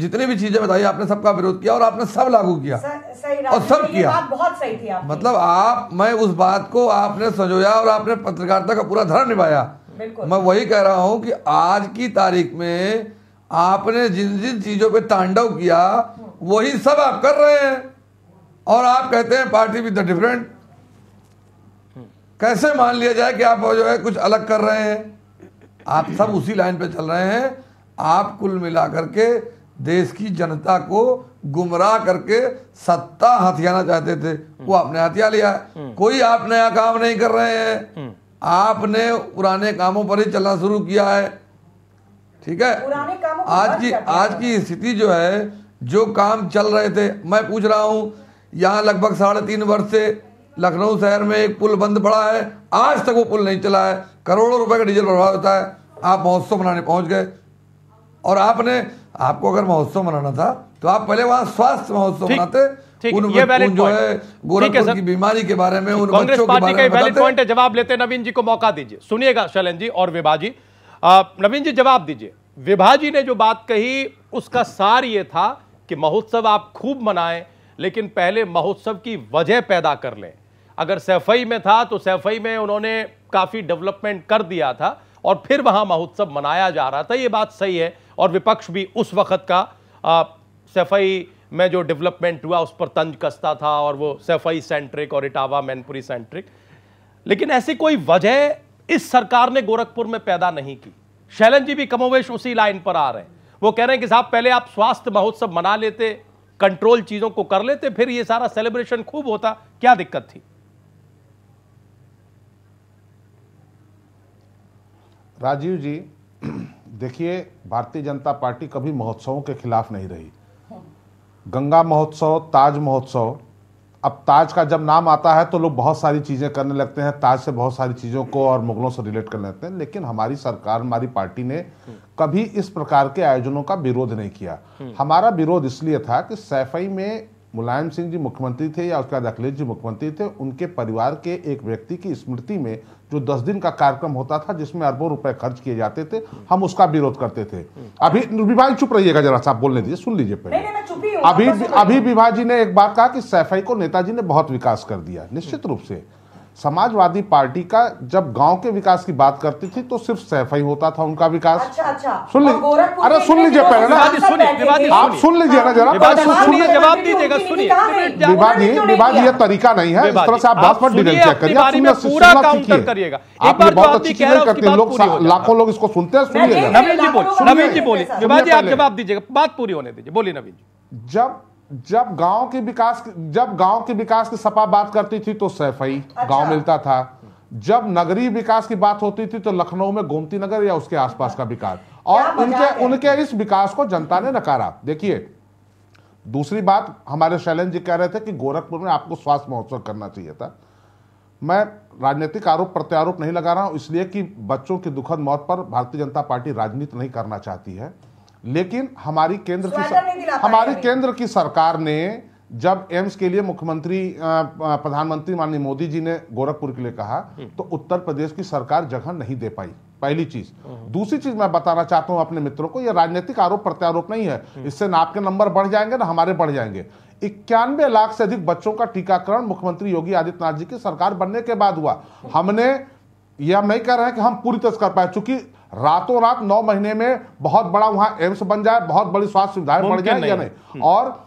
जितनी भी चीजें बताई आपने सबका विरोध किया और आपने सब लागू किया सही और सब तो किया बात बहुत सही थी आपने। मतलब आप मैं उस बात को आपने संजोया और आपने पत्रकारिता का पूरा धर्म निभाया मैं वही कह रहा हूँ कि आज की तारीख में आपने जिन जिन चीजों पे तांडव किया वही सब आप कर रहे हैं और आप कहते हैं पार्टी विद द डिफरेंट कैसे मान लिया जाए कि आप जो है कुछ अलग कर रहे हैं आप सब उसी लाइन पे चल रहे हैं आप कुल मिलाकर के देश की जनता को गुमराह करके सत्ता हथियाना चाहते थे वो आपने हथिया लिया कोई आप नया काम नहीं कर रहे हैं हम्म। आपने पुराने कामों पर ही चलना शुरू किया है ठीक है आज की आज की स्थिति जो है जो काम चल रहे थे मैं पूछ रहा हूँ यहाँ लगभग साढ़े तीन वर्ष से लखनऊ शहर में एक पुल बंद पड़ा है आज तक वो पुल नहीं चला है करोड़ों रुपए का डीजल प्रभाव होता है आप महोत्सव मनाने पहुंच गए और आपने आपको अगर महोत्सव मनाना था तो आप पहले वहां स्वास्थ्य महोत्सव मनाते उन जो है गोरखपुर की बीमारी के बारे में उन बच्चों के बारे में जवाब लेते नवीन जी को मौका दीजिए सुनिएगा शैलन जी और विभाजी नवीन जी जवाब दीजिए विभाजी ने जो बात कही उसका सार ये था कि महोत्सव आप खूब मनाएं लेकिन पहले महोत्सव की वजह पैदा कर लें अगर सैफई में था तो सैफई में उन्होंने काफ़ी डेवलपमेंट कर दिया था और फिर वहां महोत्सव मनाया जा रहा था ये बात सही है और विपक्ष भी उस वक़्त का सैफई में जो डेवलपमेंट हुआ उस पर तंज कसता था और वो सैफई सेंट्रिक और इटावा मैनपुरी सेंट्रिक लेकिन ऐसी कोई वजह इस सरकार ने गोरखपुर में पैदा नहीं की शैलन जी भी कमोवेश उसी लाइन पर आ रहे हैं वो कह रहे हैं कि साहब पहले आप स्वास्थ्य महोत्सव मना लेते कंट्रोल चीजों को कर लेते फिर ये सारा सेलिब्रेशन खूब होता क्या दिक्कत थी राजीव जी देखिए भारतीय जनता पार्टी कभी महोत्सवों के खिलाफ नहीं रही गंगा महोत्सव ताज महोत्सव अब ताज का जब नाम आता है तो लोग बहुत सारी चीज़ें करने लगते हैं ताज से बहुत सारी चीज़ों को और मुगलों से रिलेट करने लगते हैं लेकिन हमारी सरकार हमारी पार्टी ने कभी इस प्रकार के आयोजनों का विरोध नहीं किया हमारा विरोध इसलिए था कि सैफई में मुलायम सिंह जी मुख्यमंत्री थे या उसके बाद अखिलेश जी मुख्यमंत्री थे उनके परिवार के एक व्यक्ति की स्मृति में जो दस दिन का कार्यक्रम होता था जिसमें अरबों रुपए खर्च किए जाते थे हम उसका विरोध करते थे अभी विभाग चुप रहिएगा जरा साहब बोलने दीजिए सुन लीजिए पहले अभी अभी विभाग जी ने एक बात कहा कि सैफाई को नेताजी ने बहुत विकास कर दिया निश्चित रूप से समाजवादी पार्टी का जब गांव के विकास की बात करती थी तो सिर्फ सैफई होता था उनका विकास अच्छा, अच्छा। सुन लीजिए अरे सुन लीजिए पहले ना आप सुन लीजिए ना जरा तो जवाब दीजिएगा सुनिए विवाद तरीका नहीं है इस तरह से आप बहुत बहुत डिटेल बहुत अच्छी चीज करते हैं लोग लाखों लोग इसको सुनते हैं सुनिए नवीन जी बोलिए नवीन जी बोलिए विवाद आप जवाब दीजिएगा बात पूरी होने दीजिए बोलिए नवीन जी जब जब गांव के विकास जब गांव के विकास की सपा बात करती थी तो सैफई अच्छा। गांव मिलता था जब नगरीय विकास की बात होती थी तो लखनऊ में गोमती नगर या उसके आसपास का विकास और उनके उनके इस विकास को जनता ने नकारा देखिए दूसरी बात हमारे शैलन जी कह रहे थे कि गोरखपुर में आपको स्वास्थ्य महोत्सव करना चाहिए था मैं राजनीतिक आरोप प्रत्यारोप नहीं लगा रहा हूं इसलिए कि बच्चों की दुखद मौत पर भारतीय जनता पार्टी राजनीति नहीं करना चाहती है लेकिन हमारी केंद्र की हमारी केंद्र की सरकार ने जब एम्स के लिए मुख्यमंत्री प्रधानमंत्री माननीय मोदी जी ने गोरखपुर के लिए कहा हम्म। तो उत्तर प्रदेश की सरकार जगह नहीं दे पाई पहली चीज हम्म। दूसरी चीज मैं बताना चाहता हूं अपने मित्रों को यह राजनीतिक आरोप प्रत्यारोप नहीं है हम्म। इससे ना आपके नंबर बढ़ जाएंगे ना हमारे बढ़ जाएंगे इक्यानवे लाख से अधिक बच्चों का टीकाकरण मुख्यमंत्री योगी आदित्यनाथ जी की सरकार बनने के बाद हुआ हमने यह नहीं कह रहे हैं कि हम पूरी तरह कर पाए चूंकि रातों रात नौ महीने में बहुत बड़ा वहां एम्स बन जाए बहुत बड़ी स्वास्थ्य सुविधाएं बढ़ जाए या नहीं और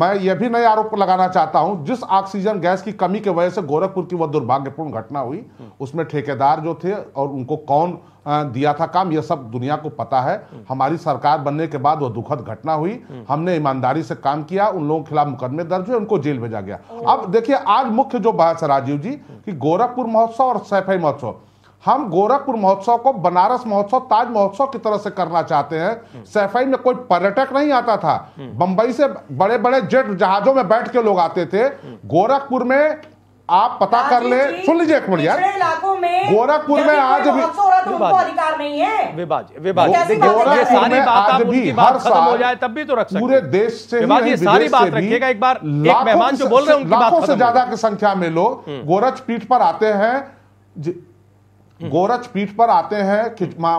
मैं यह भी नए आरोप लगाना चाहता हूं जिस ऑक्सीजन गैस की कमी के वजह से गोरखपुर की वह दुर्भाग्यपूर्ण घटना हुई हम्म। उसमें ठेकेदार जो थे और उनको कौन दिया था काम यह सब दुनिया को पता है हम्म। हमारी सरकार बनने के बाद वह दुखद घटना हुई हम्म। हमने ईमानदारी से काम किया उन लोगों के खिलाफ मुकदमे दर्ज हुए उनको जेल भेजा गया अब देखिए आज मुख्य जो बहस है राजीव जी की गोरखपुर महोत्सव और सैफाई महोत्सव हम गोरखपुर महोत्सव को बनारस महोत्सव ताज महोत्सव की तरह से करना चाहते हैं हम्म। सैफाई में कोई पर्यटक नहीं आता था हम्म। बंबई से बड़े बड़े जेट जहाजों में बैठ के लोग आते थे हम्म। गोरखपुर में आप पता हाँ कर ले सुन लीजिए एक मिनट यार गोरखपुर में आज भी तो अधिकार नहीं है विभाज विभाज गोरखपुर में आज भी हर साल हो जाए तब भी तो रख सकते पूरे देश से सारी बात रखिएगा एक बार एक मेहमान जो बोल रहे हैं उनकी से ज्यादा की संख्या में लोग गोरख पीठ पर आते हैं हम्म। गोरच पीठ पर आते हैं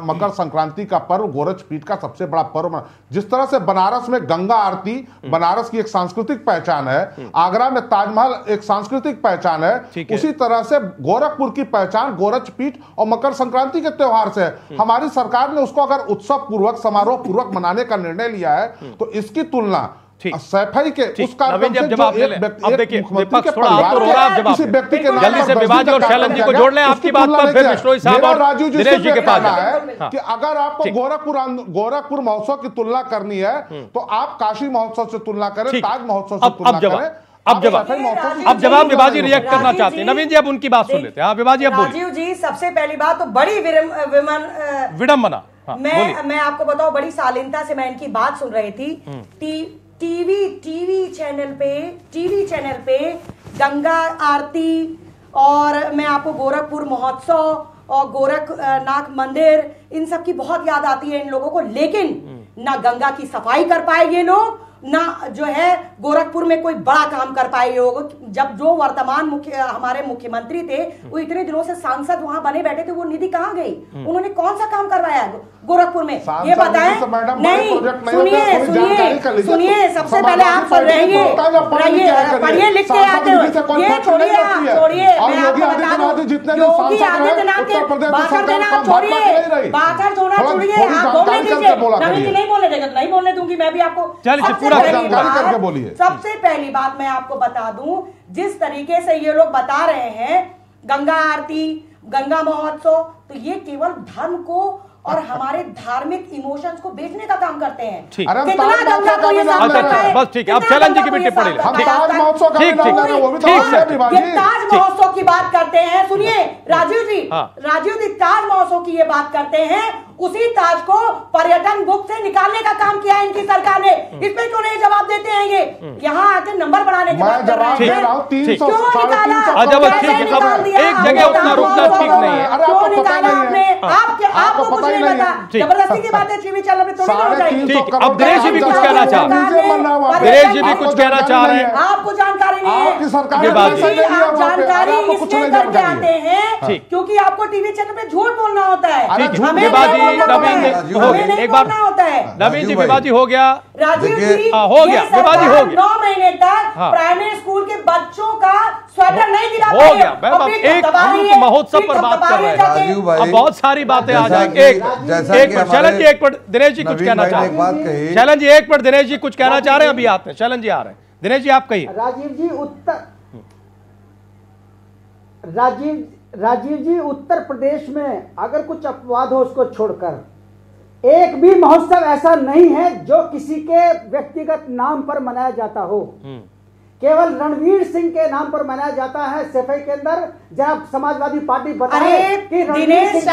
मकर संक्रांति का पर्व गोरच पीठ का सबसे बड़ा पर्व जिस तरह से बनारस में गंगा आरती हम्म। बनारस की एक सांस्कृतिक पहचान है हम्म। आगरा में ताजमहल एक सांस्कृतिक पहचान है उसी तरह से गोरखपुर की पहचान गोरच पीठ और मकर संक्रांति के त्योहार से हमारी सरकार ने उसको अगर उत्सव पूर्वक समारोह पूर्वक मनाने का निर्णय लिया है तो इसकी तुलना सैफई के उस कार्यक्रम हाँ। गोरखपुर महोत्सव की तुलना करनी है हम्म। तो आप काशी महोत्सव से तुलना करें ताज महोत्सव से तुलना करें अब जवाब अब जवाब विभाजी रिएक्ट करना चाहते हैं नवीन जी अब उनकी बात सुन लेते हैं हाँ, विभाजी अब राजीव जी सबसे पहली बात तो बड़ी विडम्बना हाँ, मैं मैं आपको बताऊं बड़ी शालीनता से मैं इनकी बात सुन रही थी हम्म। टीवी टीवी चैनल पे टीवी चैनल पे गंगा आरती और मैं आपको गोरखपुर महोत्सव और गोरखनाथ मंदिर इन सब की बहुत याद आती है इन लोगों को लेकिन हम्म। ना गंगा की सफाई कर पाए ये लोग ना जो है गोरखपुर में कोई बड़ा काम कर पाए लोग जब जो वर्तमान मुख्य हमारे मुख्यमंत्री थे वो हम्म। इतने दिनों से सांसद वहां बने बैठे थे वो निधि कहाँ गई हम्म। उन्होंने कौन सा काम करवाया गोरखपुर में ये बताएं तो नहीं सुनिए सुनिए सुनिए सबसे पहले आप पर रहिए रहिए पढ़िए लिख के आते हो ये छोड़िए छोड़िए मैं आपको बता दूं योगी आदित्यनाथ के भाषण देना आप छोड़िए भाषण छोड़ना तो छोड़िए आप बोलने दीजिए नवीन जी नहीं बोलने देगा नहीं बोलने दूंगी मैं भी आपको चलिए पूरा करके बोलिए सबसे पहली बात मैं आपको बता दूं जिस तरीके से ये लोग बता रहे हैं गंगा आरती गंगा महोत्सव तो ये केवल धर्म को और हमारे धार्मिक इमोशंस को बेचने का काम करते हैं कितना को ये अच्छा, अच्छा, बस ठीक है अब चैलेंज की ठीक ठीक ठीक ताज महोत्सव की बात करते हैं सुनिए हाँ। राजीव जी हाँ। राजीव जी ताज महोत्सव की ये बात करते हैं उसी ताज को पर्यटन बुक से निकालने का काम किया है इनकी सरकार ने हम्म। इस पर क्यों नहीं जवाब देते हैं ये हम्म। यहाँ आके नंबर बढ़ाने की बात कर रहे हैं क्यों निकाला एक जगह उतना रुकना ठीक नहीं है क्यों निकाला आपने हाँ। आपके आपको कुछ नहीं पता जबरदस्ती की बातें टीवी चैनल में थोड़ी हो जाएगी ठीक अब दिनेश जी भी कुछ कहना चाह रहे हैं भी कुछ कहना चाह रहे हैं आपको जानकारी नहीं है जानकारी करके आते हैं क्योंकि आपको टीवी चैनल पे झूठ बोलना होता है हमें नवीन हो गया एक बार नवीन जी विवादी हो गया राजीव जी हाँ, हो गया विवादी हो गया नौ महीने तक हाँ। प्राइमरी स्कूल के बच्चों का स्वेटर नहीं दिला हो गया मैम एक अमृत महोत्सव पर बात कर रहे हैं अब बहुत सारी बातें आ जाएंगी एक एक शैलन जी एक दिनेश जी कुछ कहना चाह रहे हैं शैलन जी एक पर दिनेश जी कुछ कहना चाह रहे हैं अभी आते हैं शैलन जी आ रहे हैं दिनेश जी आप कहिए राजीव जी उत्तर राजीव राजीव जी उत्तर प्रदेश में अगर कुछ अपवाद हो उसको छोड़कर एक भी महोत्सव ऐसा नहीं है जो किसी के व्यक्तिगत नाम पर मनाया जाता हो हम्म। केवल रणवीर सिंह के नाम पर मनाया जाता है सेफे के अंदर जहाँ समाजवादी पार्टी बताए कि दिनेश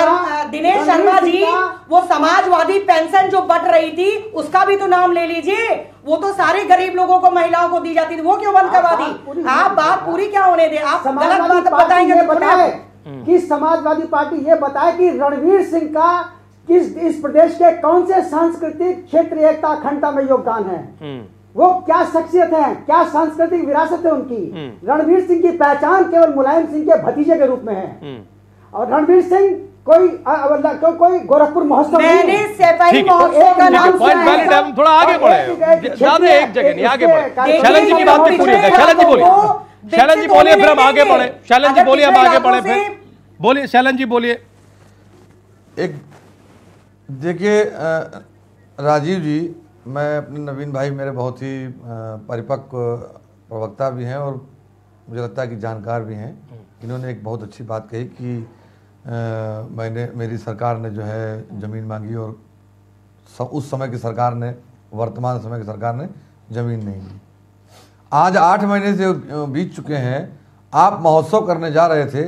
दिनेश शर्मा जी वो समाजवादी पेंशन जो बट रही थी उसका भी तो नाम ले लीजिए वो तो सारे गरीब लोगों को महिलाओं को दी जाती थी वो क्यों बंद करवा दी आप बात पूरी क्या होने दे आप गलत बात बताएंगे हम्म। कि समाजवादी पार्टी ये बताए कि रणवीर सिंह का किस इस प्रदेश के कौन से सांस्कृतिक क्षेत्र एकता अखंडता में योगदान है हम्म। वो क्या शख्सियत है क्या सांस्कृतिक विरासत है उनकी हम्म। रणवीर सिंह की पहचान केवल मुलायम सिंह के भतीजे के रूप में है और रणवीर सिंह कोई मतलब को, कोई गोरखपुर महोत्सव थोड़ा आगे बढ़े एक जगह नहीं आगे बढ़े शैलन जी की बात तो पूरी है जी बोलिए शैलन जी बोलिए फिर हम आगे बढ़े शैलन जी बोलिए हम आगे बढ़े फिर बोलिए शैलन जी बोलिए एक देखिए राजीव जी मैं अपने नवीन भाई मेरे बहुत ही परिपक्व प्रवक्ता भी हैं और मुझे लगता है कि जानकार भी हैं हम्म। इन्होंने एक बहुत अच्छी बात कही कि आ, मैंने मेरी सरकार ने जो है ज़मीन मांगी और स, उस समय की सरकार ने वर्तमान समय की सरकार ने ज़मीन नहीं ली आज आठ महीने से बीत चुके हैं आप महोत्सव करने जा रहे थे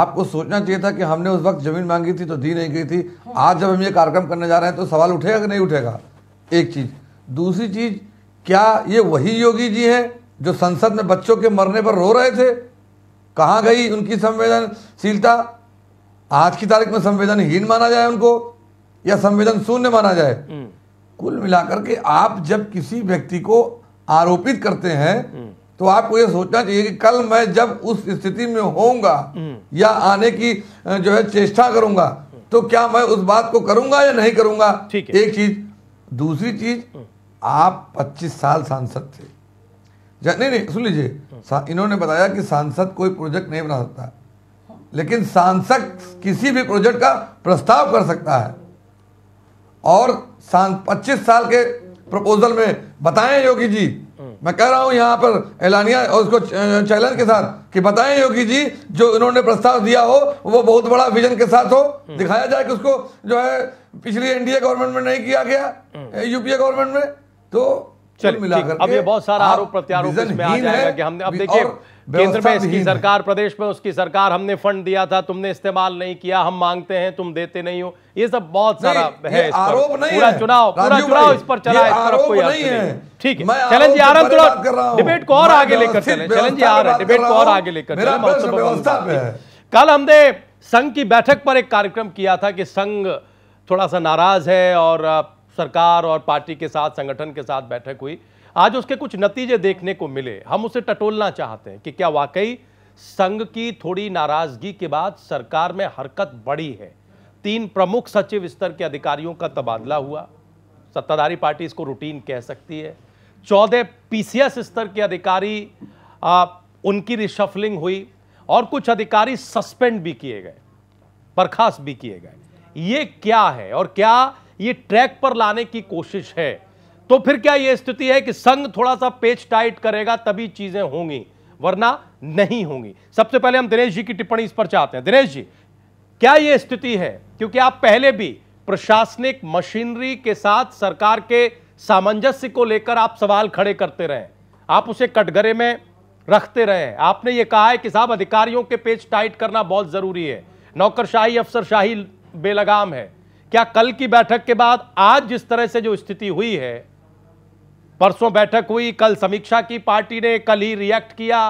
आपको सोचना चाहिए था कि हमने उस वक्त जमीन मांगी थी तो दी नहीं गई थी आज जब हम ये कार्यक्रम करने जा रहे हैं तो सवाल उठेगा कि नहीं उठेगा एक चीज़ दूसरी चीज़ क्या ये वही योगी जी हैं जो संसद में बच्चों के मरने पर रो रहे थे कहाँ गई उनकी संवेदनशीलता आज की तारीख में संवेदनहीन माना जाए उनको या संवेदन शून्य माना जाए हम्म। कुल मिलाकर के आप जब किसी व्यक्ति को आरोपित करते हैं हम्म। तो आपको यह सोचना चाहिए कि कल मैं जब उस स्थिति में होऊंगा हम्म। या आने की जो है चेष्टा करूंगा हम्म। तो क्या मैं उस बात को करूंगा या नहीं करूंगा एक चीज दूसरी चीज आप 25 साल सांसद थे नहीं नहीं सुन लीजिए इन्होंने बताया कि सांसद कोई प्रोजेक्ट नहीं बना सकता लेकिन सांसद किसी भी प्रोजेक्ट का प्रस्ताव कर सकता है और पच्चीस साल के प्रपोजल में बताएं योगी जी मैं कह रहा हूं यहां पर एलानिया और उसको चैलेंज के साथ कि बताएं योगी जी जो इन्होंने प्रस्ताव दिया हो वो बहुत बड़ा विजन के साथ हो हम्म। दिखाया जाए कि उसको जो है पिछली एनडीए गवर्नमेंट में नहीं किया गया यूपीए हम्म। गवर्नमेंट में तो मिलाकर अब ये बहुत सारा हाँ, आरोप प्रत्यारोप इसमें आ जाएगा कि हमने अब देखिए केंद्र में इसकी सरकार प्रदेश में उसकी सरकार हमने फंड दिया था तुमने इस्तेमाल नहीं किया हम मांगते हैं तुम देते नहीं हो ये सब बहुत सारा है आरोप नहीं पूरा चुनाव पूरा चुनाव इस पर चला है आरोप कोई नहीं है ठीक है चैलेंज आ रहा थोड़ा डिबेट को और आगे लेकर चले चैलेंज आ रहा है डिबेट को और आगे लेकर चले कल हमने संघ की बैठक पर एक कार्यक्रम किया था कि संघ थोड़ा सा नाराज है और सरकार और पार्टी के साथ संगठन के साथ बैठक हुई आज उसके कुछ नतीजे देखने को मिले हम उसे टटोलना चाहते हैं कि क्या वाकई संघ की थोड़ी नाराजगी के बाद सरकार में हरकत बढ़ी है तीन प्रमुख सचिव स्तर के अधिकारियों का तबादला हुआ सत्ताधारी पार्टी इसको रूटीन कह सकती है चौदह पीसीएस स्तर के अधिकारी आ, उनकी रिशफलिंग हुई और कुछ अधिकारी सस्पेंड भी किए गए बर्खास्त भी किए गए ये क्या है और क्या ये ट्रैक पर लाने की कोशिश है तो फिर क्या यह स्थिति है कि संघ थोड़ा सा पेच टाइट करेगा तभी चीजें होंगी वरना नहीं होंगी सबसे पहले हम दिनेश जी की टिप्पणी इस पर चाहते हैं दिनेश जी क्या यह स्थिति है क्योंकि आप पहले भी प्रशासनिक मशीनरी के साथ सरकार के सामंजस्य को लेकर आप सवाल खड़े करते रहे आप उसे कटघरे में रखते रहे आपने यह कहा है कि साहब अधिकारियों के पेच टाइट करना बहुत जरूरी है नौकरशाही अफसरशाही बेलगाम है क्या कल की बैठक के बाद आज जिस तरह से जो स्थिति हुई है परसों बैठक हुई कल समीक्षा की पार्टी ने कल ही रिएक्ट किया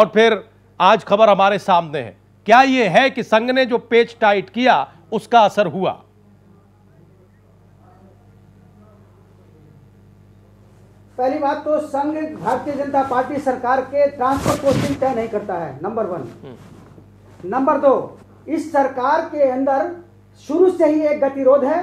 और फिर आज खबर हमारे सामने है क्या यह है कि संघ ने जो पेच टाइट किया उसका असर हुआ पहली बात तो संघ भारतीय जनता पार्टी सरकार के ट्रांसफर क्वेश्चन तय नहीं करता है नंबर वन नंबर दो इस सरकार के अंदर शुरू से ही एक गतिरोध है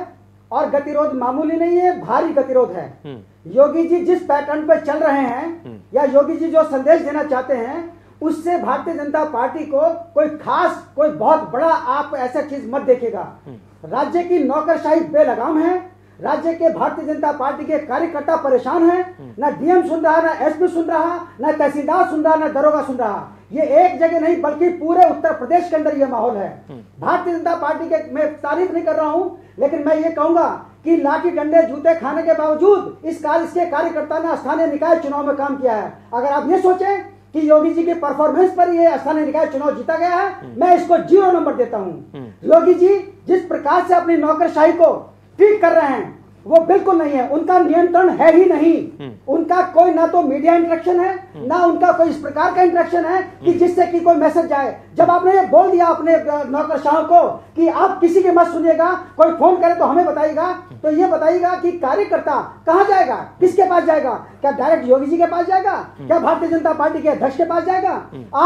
और गतिरोध मामूली नहीं है भारी गतिरोध है हम्म। योगी जी जिस पैटर्न पर चल रहे हैं हम्म। या योगी जी जो संदेश देना चाहते हैं उससे भारतीय जनता पार्टी को कोई खास कोई बहुत बड़ा आप ऐसा चीज मत देखेगा हम्म। राज्य की नौकरशाही बेलगाम है राज्य के भारतीय जनता पार्टी के कार्यकर्ता परेशान हैं ना डीएम सुन रहा ना एसपी सुन रहा ना तहसीलदार सुन रहा ना दरोगा सुन रहा ये एक जगह नहीं बल्कि पूरे उत्तर प्रदेश के अंदर ये माहौल है हम्म। भारतीय जनता पार्टी के मैं तारीफ नहीं कर रहा हूं लेकिन मैं ये कहूंगा कि लाठी डंडे जूते खाने के बावजूद इस काल इसके कार्यकर्ता ने स्थानीय निकाय चुनाव में काम किया है अगर आप ये सोचे कि योगी जी के परफॉर्मेंस पर ये स्थानीय निकाय चुनाव जीता गया है हम्म। मैं इसको जीरो नंबर देता हूँ हम्म। योगी जी जिस प्रकार से अपनी नौकरशाही को ठीक कर रहे हैं वो बिल्कुल नहीं है उनका नियंत्रण है ही नहीं हम्म। उनका कोई ना तो मीडिया इंटरेक्शन है हम्म। ना उनका कोई इस प्रकार का इंटरेक्शन है कि हम्म। जिससे कि कोई मैसेज जाए जब आपने ये बोल दिया अपने नौकरशाह को कि आप किसी की मत सुनिएगा कोई फोन करे तो हमें बताइएगा तो ये बताइएगा कि कार्यकर्ता कहाँ जाएगा किसके पास जाएगा क्या डायरेक्ट योगी जी के पास जाएगा क्या भारतीय जनता पार्टी के अध्यक्ष के पास जाएगा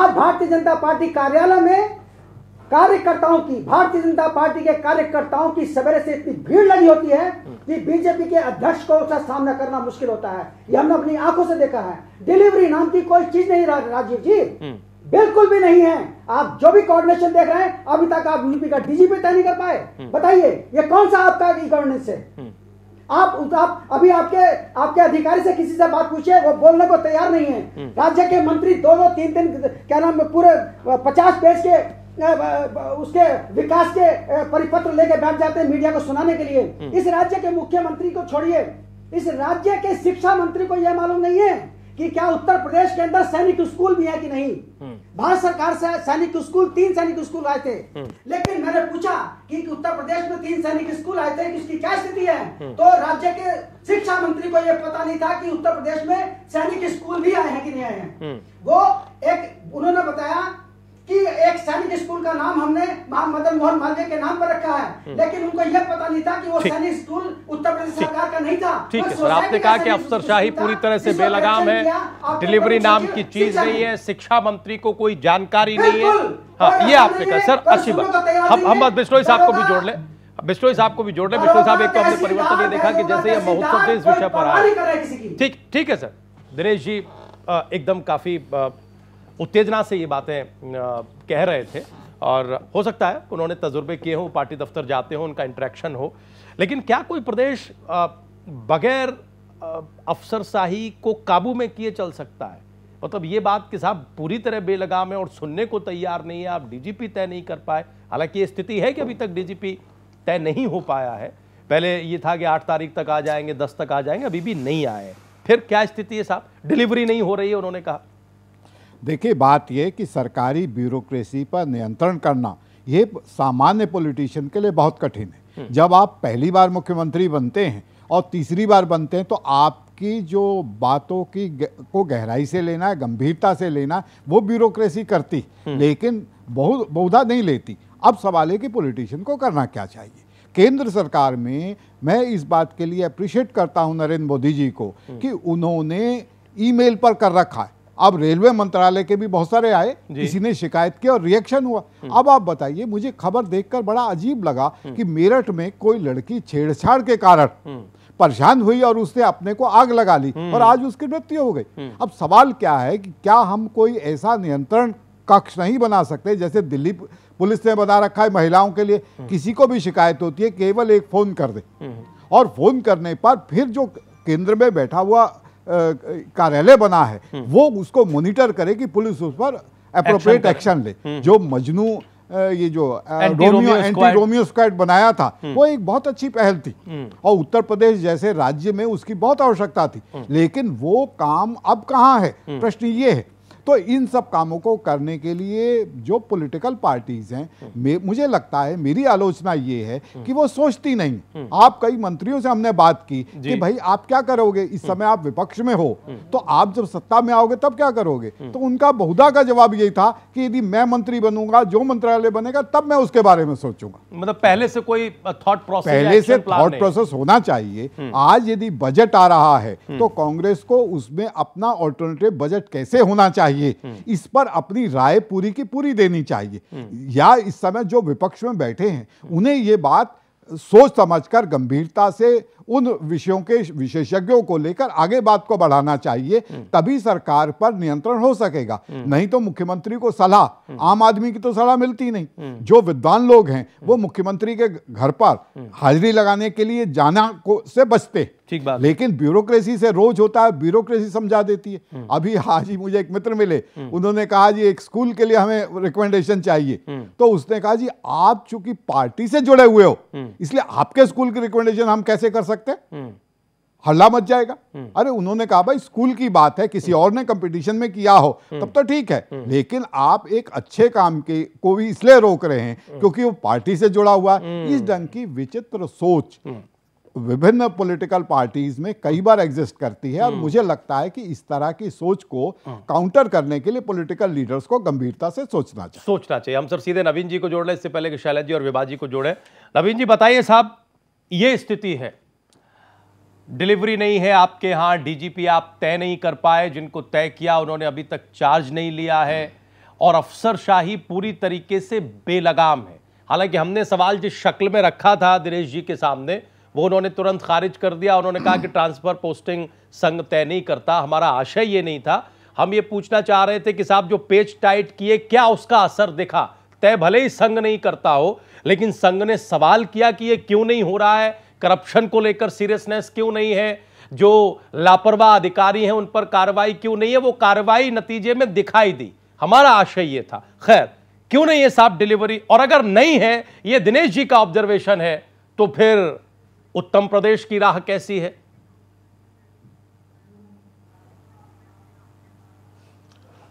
आज भारतीय जनता पार्टी कार्यालय में कार्यकर्ताओं की भारतीय जनता पार्टी के कार्यकर्ताओं की सवेरे से इतनी भीड़ लगी होती है कि बीजेपी के अध्यक्ष को उसका सामना करना मुश्किल होता है ये हमने अपनी आंखों से देखा है डिलीवरी नाम की कोई चीज नहीं रा, राजीव जी हम्म। बिल्कुल भी नहीं है आप जो भी कोऑर्डिनेशन देख रहे हैं अभी तक आप यूपी का डीजीपी तय नहीं कर पाए हम्म। बताइए ये कौन सा आपका ई गवर्नेंस है हम्म। आप आप अभी आपके आपके अधिकारी से किसी से बात पूछिए वो बोलने को तैयार नहीं है राज्य के मंत्री दो दो तीन तीन क्या नाम पूरे पचास पेज के उसके विकास के परिपत्र लेके बैठ जाते हैं मीडिया को सुनाने के लिए हम्म। इस राज्य के मुख्यमंत्री को छोड़िए इस राज्य के शिक्षा मंत्री को यह मालूम नहीं है कि क्या उत्तर प्रदेश के अंदर सैनिक स्कूल भी है कि नहीं हम्म। भारत सरकार से सैनिक स्कूल तीन सैनिक स्कूल आए थे हम्म। लेकिन मैंने पूछा कि, उत्तर प्रदेश में तीन सैनिक स्कूल आए थे इसकी क्या स्थिति है तो राज्य के शिक्षा मंत्री को यह पता नहीं था कि उत्तर प्रदेश में सैनिक स्कूल भी आए हैं कि नहीं आए हैं वो एक उन्होंने बताया कि एक सैनिक स्कूल का नाम हमने मदन मोहन मालवीय के नाम पर रखा है हम्म। लेकिन उनको यह पता नहीं था कि वो सैनिक स्कूल उत्तर प्रदेश सरकार का नहीं था ठीक है आपने कहा कि अफसरशाही पूरी तरह से बेलगाम है डिलीवरी नाम की चीज नहीं है शिक्षा मंत्री को कोई जानकारी नहीं है हाँ ये आपने कहा सर अच्छी बात तो हम हम बिश्नोई साहब को भी जोड़ ले बिश्नोई साहब को भी जोड़ ले बिश्नोई साहब एक तो हमने परिवर्तन ये देखा कि जैसे ये महोत्सव से इस विषय पर आया ठीक ठीक है सर दिनेश जी एकदम काफी उत्तेजना से ये बातें कह रहे थे और हो सकता है उन्होंने तजुर्बे किए हों पार्टी दफ्तर जाते हों उनका इंट्रैक्शन हो लेकिन क्या कोई प्रदेश बगैर अफसरशाही को काबू में किए चल सकता है मतलब ये बात कि साहब पूरी तरह बेलगाम है और सुनने को तैयार नहीं है आप डीजीपी तय नहीं कर पाए हालांकि ये स्थिति है कि अभी तक डीजीपी तय नहीं हो पाया है पहले ये था कि आठ तारीख तक आ जाएंगे दस तक आ जाएंगे अभी भी नहीं आए फिर क्या स्थिति है साहब डिलीवरी नहीं हो रही है उन्होंने कहा देखिए बात यह कि सरकारी ब्यूरोक्रेसी पर नियंत्रण करना ये सामान्य पॉलिटिशियन के लिए बहुत कठिन है हम्म। जब आप पहली बार मुख्यमंत्री बनते हैं और तीसरी बार बनते हैं तो आपकी जो बातों की को गहराई से लेना है गंभीरता से लेना वो ब्यूरोक्रेसी करती हम्म। लेकिन बहुत बहुधा नहीं लेती अब सवाल है कि पॉलिटिशियन को करना क्या चाहिए केंद्र सरकार में मैं इस बात के लिए अप्रिशिएट करता हूं नरेंद्र मोदी जी को हम्म। कि उन्होंने ईमेल पर कर रखा है अब रेलवे मंत्रालय के भी बहुत सारे आए किसी ने शिकायत की और रिएक्शन हुआ हम्म। अब आप बताइए मुझे खबर देखकर बड़ा अजीब लगा हम्म। कि मेरठ में कोई लड़की छेड़छाड़ के कारण हम्म। परेशान हुई और उसने अपने को आग लगा ली और आज उसकी मृत्यु हो गई अब सवाल क्या है कि क्या हम कोई ऐसा नियंत्रण कक्ष नहीं बना सकते जैसे दिल्ली पुलिस ने बना रखा है महिलाओं के लिए किसी को भी शिकायत होती है केवल एक फोन कर दे और फोन करने पर फिर जो केंद्र में बैठा हुआ कार्यालय बना है हम्म। वो उसको मॉनिटर करे कि पुलिस उस पर अप्रोप्रिएट एक्शन ले हम्म। जो मजनू ये जो रोमियो एंटी रोमियो स्क्वाड बनाया था हम्म। वो एक बहुत अच्छी पहल थी और उत्तर प्रदेश जैसे राज्य में उसकी बहुत आवश्यकता थी लेकिन वो काम अब कहाँ है प्रश्न ये है तो इन सब कामों को करने के लिए जो पॉलिटिकल पार्टीज हैं मुझे लगता है मेरी आलोचना ये है हम्म। कि वो सोचती नहीं हम्म। आप कई मंत्रियों से हमने बात की कि भाई आप क्या करोगे इस हम्म। समय आप विपक्ष में हो तो आप जब सत्ता में आओगे तब क्या करोगे तो उनका बहुधा का जवाब यही था कि यदि मैं मंत्री बनूंगा जो मंत्रालय बनेगा तब मैं उसके बारे में सोचूंगा मतलब पहले से कोई थॉट प्रोसेस पहले से थॉट प्रोसेस होना चाहिए आज यदि बजट आ रहा है तो कांग्रेस को उसमें अपना ऑल्टरनेटिव बजट कैसे होना चाहिए चाहिए हम्म। इस पर अपनी राय पूरी की पूरी देनी चाहिए हम्म। या इस समय जो विपक्ष में बैठे हैं उन्हें ये बात सोच समझकर गंभीरता से उन विषयों के विशेषज्ञों को लेकर आगे बात को बढ़ाना चाहिए हम्म। तभी सरकार पर नियंत्रण हो सकेगा नहीं तो मुख्यमंत्री को सलाह आम आदमी की तो सलाह मिलती नहीं जो विद्वान लोग हैं वो मुख्यमंत्री के घर पर हाजिरी लगाने के लिए जाना को से बचते ठीक बात लेकिन ब्यूरोक्रेसी से रोज होता है ब्यूरोक्रेसी समझा देती है हम्म। अभी आज ही मुझे एक मित्र मिले हम्म। उन्होंने कहा जी एक स्कूल के लिए हमें रिकमेंडेशन चाहिए हम्म। तो उसने कहा जी आप चूंकि पार्टी से जुड़े हुए हो इसलिए आपके स्कूल की रिकमेंडेशन हम कैसे कर सकते हैं हल्ला मच जाएगा अरे उन्होंने कहा भाई स्कूल की बात है किसी और ने कंपटीशन में किया हो तब तो ठीक है लेकिन आप एक अच्छे काम के को भी इसलिए रोक रहे हैं क्योंकि वो पार्टी से जुड़ा हुआ है इस ढंग की विचित्र सोच विभिन्न पॉलिटिकल पार्टीज में कई बार एग्जिस्ट करती है और हम्म। मुझे लगता है कि इस तरह की सोच को काउंटर हाँ। करने के लिए पॉलिटिकल लीडर्स को गंभीरता से सोचना चाहिए सोचना चाहिए हम सर सीधे नवीन जी को जोड़ लें इससे पहले कि शैलज जी और विभा जी को जोड़े नवीन जी बताइए साहब ये स्थिति है डिलीवरी नहीं है आपके यहाँ डीजीपी आप तय नहीं कर पाए जिनको तय किया उन्होंने अभी तक चार्ज नहीं लिया है और अफसरशाही पूरी तरीके से बेलगाम है हालांकि हमने सवाल जिस शक्ल में रखा था दिनेश जी के सामने वो उन्होंने तुरंत खारिज कर दिया उन्होंने कहा कि ट्रांसफ़र पोस्टिंग संघ तय नहीं करता हमारा आशय ये नहीं था हम ये पूछना चाह रहे थे कि साहब जो पेज टाइट किए क्या उसका असर दिखा तय भले ही संघ नहीं करता हो लेकिन संघ ने सवाल किया कि ये क्यों नहीं हो रहा है करप्शन को लेकर सीरियसनेस क्यों नहीं है जो लापरवाह अधिकारी हैं उन पर कार्रवाई क्यों नहीं है वो कार्रवाई नतीजे में दिखाई दी हमारा आशय ये था खैर क्यों नहीं है साहब डिलीवरी और अगर नहीं है ये दिनेश जी का ऑब्जर्वेशन है तो फिर उत्तम प्रदेश की राह कैसी है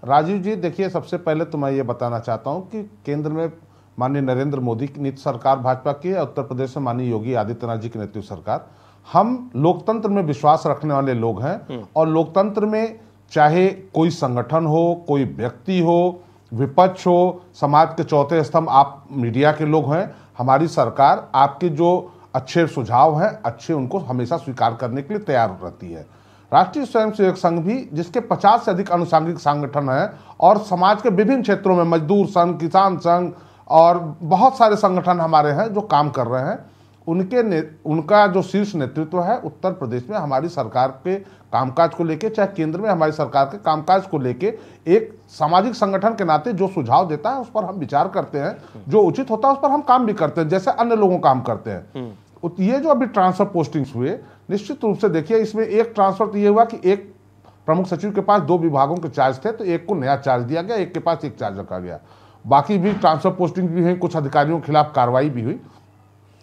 राजीव जी देखिए सबसे पहले तो मैं ये बताना चाहता हूं कि केंद्र में माननीय नरेंद्र मोदी की नीति सरकार भाजपा की है उत्तर प्रदेश में माननीय योगी आदित्यनाथ जी की नेतृत्व सरकार हम लोकतंत्र में विश्वास रखने वाले लोग हैं हम्म। और लोकतंत्र में चाहे कोई संगठन हो कोई व्यक्ति हो विपक्ष हो समाज के चौथे स्तंभ आप मीडिया के लोग हैं हमारी सरकार आपके जो अच्छे सुझाव हैं अच्छे उनको हमेशा स्वीकार करने के लिए तैयार रहती है राष्ट्रीय स्वयंसेवक संघ भी जिसके 50 से अधिक अनुसांगिक संगठन हैं और समाज के विभिन्न क्षेत्रों में मजदूर संघ किसान संघ और बहुत सारे संगठन हमारे हैं जो काम कर रहे हैं उनके ने उनका जो शीर्ष नेतृत्व है उत्तर प्रदेश में हमारी सरकार के कामकाज को लेके चाहे केंद्र में हमारी सरकार के कामकाज को लेके एक सामाजिक संगठन के नाते जो सुझाव देता है उस पर हम विचार करते हैं जो उचित होता है उस पर हम काम भी करते हैं जैसे अन्य लोगों काम करते हैं हम्म। ये जो अभी ट्रांसफर पोस्टिंग्स हुए निश्चित रूप से देखिए इसमें एक ट्रांसफर तो ये हुआ कि एक प्रमुख सचिव के पास दो विभागों के चार्ज थे तो एक को नया चार्ज दिया गया एक के पास एक चार्ज रखा गया बाकी भी ट्रांसफर पोस्टिंग भी हुई कुछ अधिकारियों के खिलाफ कार्रवाई भी हुई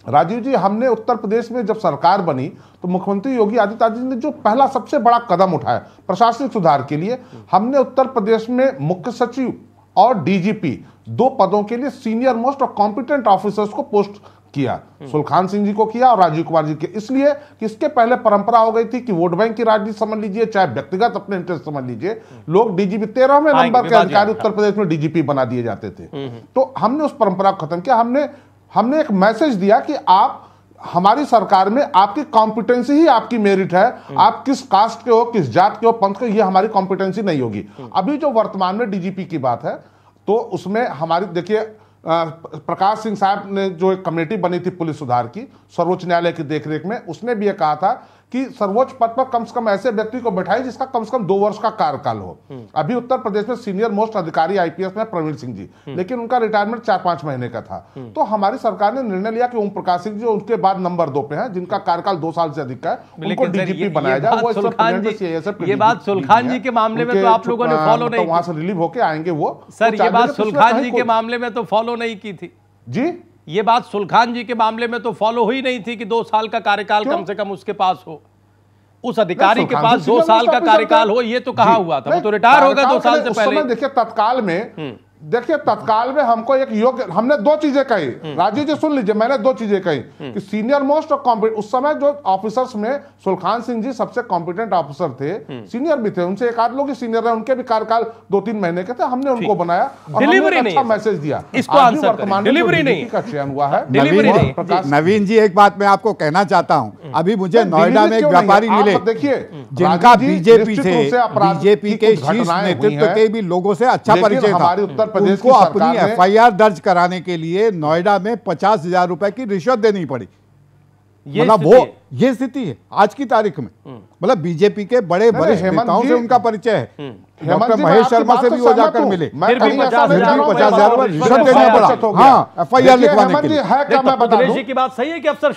राजीव जी हमने उत्तर प्रदेश में जब सरकार बनी तो मुख्यमंत्री योगी आदित्यनाथ जी ने जो पहला सबसे बड़ा कदम उठाया प्रशासनिक सुधार के लिए हमने उत्तर प्रदेश में मुख्य सचिव और डीजीपी दो पदों के लिए सीनियर मोस्ट और कॉम्पिटेंट ऑफिसर्स को पोस्ट किया सुलखान सिंह जी को किया और राजीव कुमार जी के इसलिए कि इसके पहले परंपरा हो गई थी कि वोट बैंक की राजनीति समझ लीजिए चाहे व्यक्तिगत अपने इंटरेस्ट समझ लीजिए लोग डीजीपी तेरहवें नंबर के अधिकारी उत्तर प्रदेश में डीजीपी बना दिए जाते थे हम्म, हम्म। तो हमने उस परंपरा को खत्म किया हमने हमने एक मैसेज दिया कि आप हमारी सरकार में आपकी कॉम्पिटेंसी ही आपकी मेरिट है हम्म। आप किस कास्ट के हो किस जात के हो पंथ के ये हमारी कॉम्पिटेंसी नहीं होगी अभी जो वर्तमान में डीजीपी की बात है तो उसमें हमारी देखिए प्रकाश सिंह साहब ने जो एक कमेटी बनी थी पुलिस सुधार की सर्वोच्च न्यायालय की देखरेख में उसने भी ये कहा था कि सर्वोच्च पद पर कम से कम ऐसे व्यक्ति को बैठाए जिसका कम से कम दो वर्ष का कार्यकाल हो हम्म। अभी उत्तर प्रदेश में सीनियर मोस्ट अधिकारी आईपीएस में प्रवीण सिंह जी हम्म। लेकिन उनका रिटायरमेंट चार पांच महीने का था हम्म। तो हमारी सरकार ने निर्णय लिया कि ओम प्रकाश सिंह जी उनके बाद नंबर दो पे हैं जिनका कार्यकाल दो साल से अधिक का है उनको डीजीपी बनाया जाए वो ये बात सुल्खान जी के मामले में तो आप लोगों ने फॉलो तो नहीं वहां से रिलीव होकर आएंगे वो सर ये बात तो सुलखान जी के मामले में तो फॉलो नहीं की थी जी ये बात सुल्खान जी के मामले में तो फॉलो हुई नहीं थी कि दो साल का कार्यकाल कम से कम उसके पास हो उस अधिकारी के पास दो साल का कार्यकाल हो ये तो कहा हुआ था तो रिटायर होगा दो साल से पहले देखिए तत्काल में हम्म। देखिए तत्काल में हमको एक योग्य हमने दो चीजें कही हम्म। राजीव जी सुन लीजिए मैंने दो चीजें कही हम्म। कि सीनियर मोस्ट ऑफ कॉम्पिटेंट उस समय जो ऑफिसर्स में सुलखान सिंह जी सबसे कॉम्पिटेंट ऑफिसर थे सीनियर हम्म। भी थे उनसे एक आध लोग ही सीनियर है उनके भी कार्यकाल दो तीन महीने के थे हमने उनको बनाया और अच्छा मैसेज दिया इसको वर्तमान डिलीवरी नहीं का चयन हुआ है नवीन जी एक बात मैं आपको कहना चाहता हूँ अभी मुझे नोएडा में एक व्यापारी मिले देखिए जिनका बीजेपी से बीजेपी के शीर्ष नेतृत्व के भी लोगों से अच्छा परिचय हमारी उत्तर प्रदेश की सरकार ने दर्ज कराने के लिए नोएडा में पचास हजार रुपए की रिश्वत देनी पड़ी मतलब वो ये स्थिति है आज की तारीख में हम्म। मतलब बीजेपी के बड़े बड़े नेताओं से उनका परिचय है हम्म। डॉक्टर महेश शर्मा से भी वो जाकर मिले पचास हजार हाँ, रिश्वत देना पड़ा हाँ एफ आई आर लिखवाने तो की बात सही है कि अफसर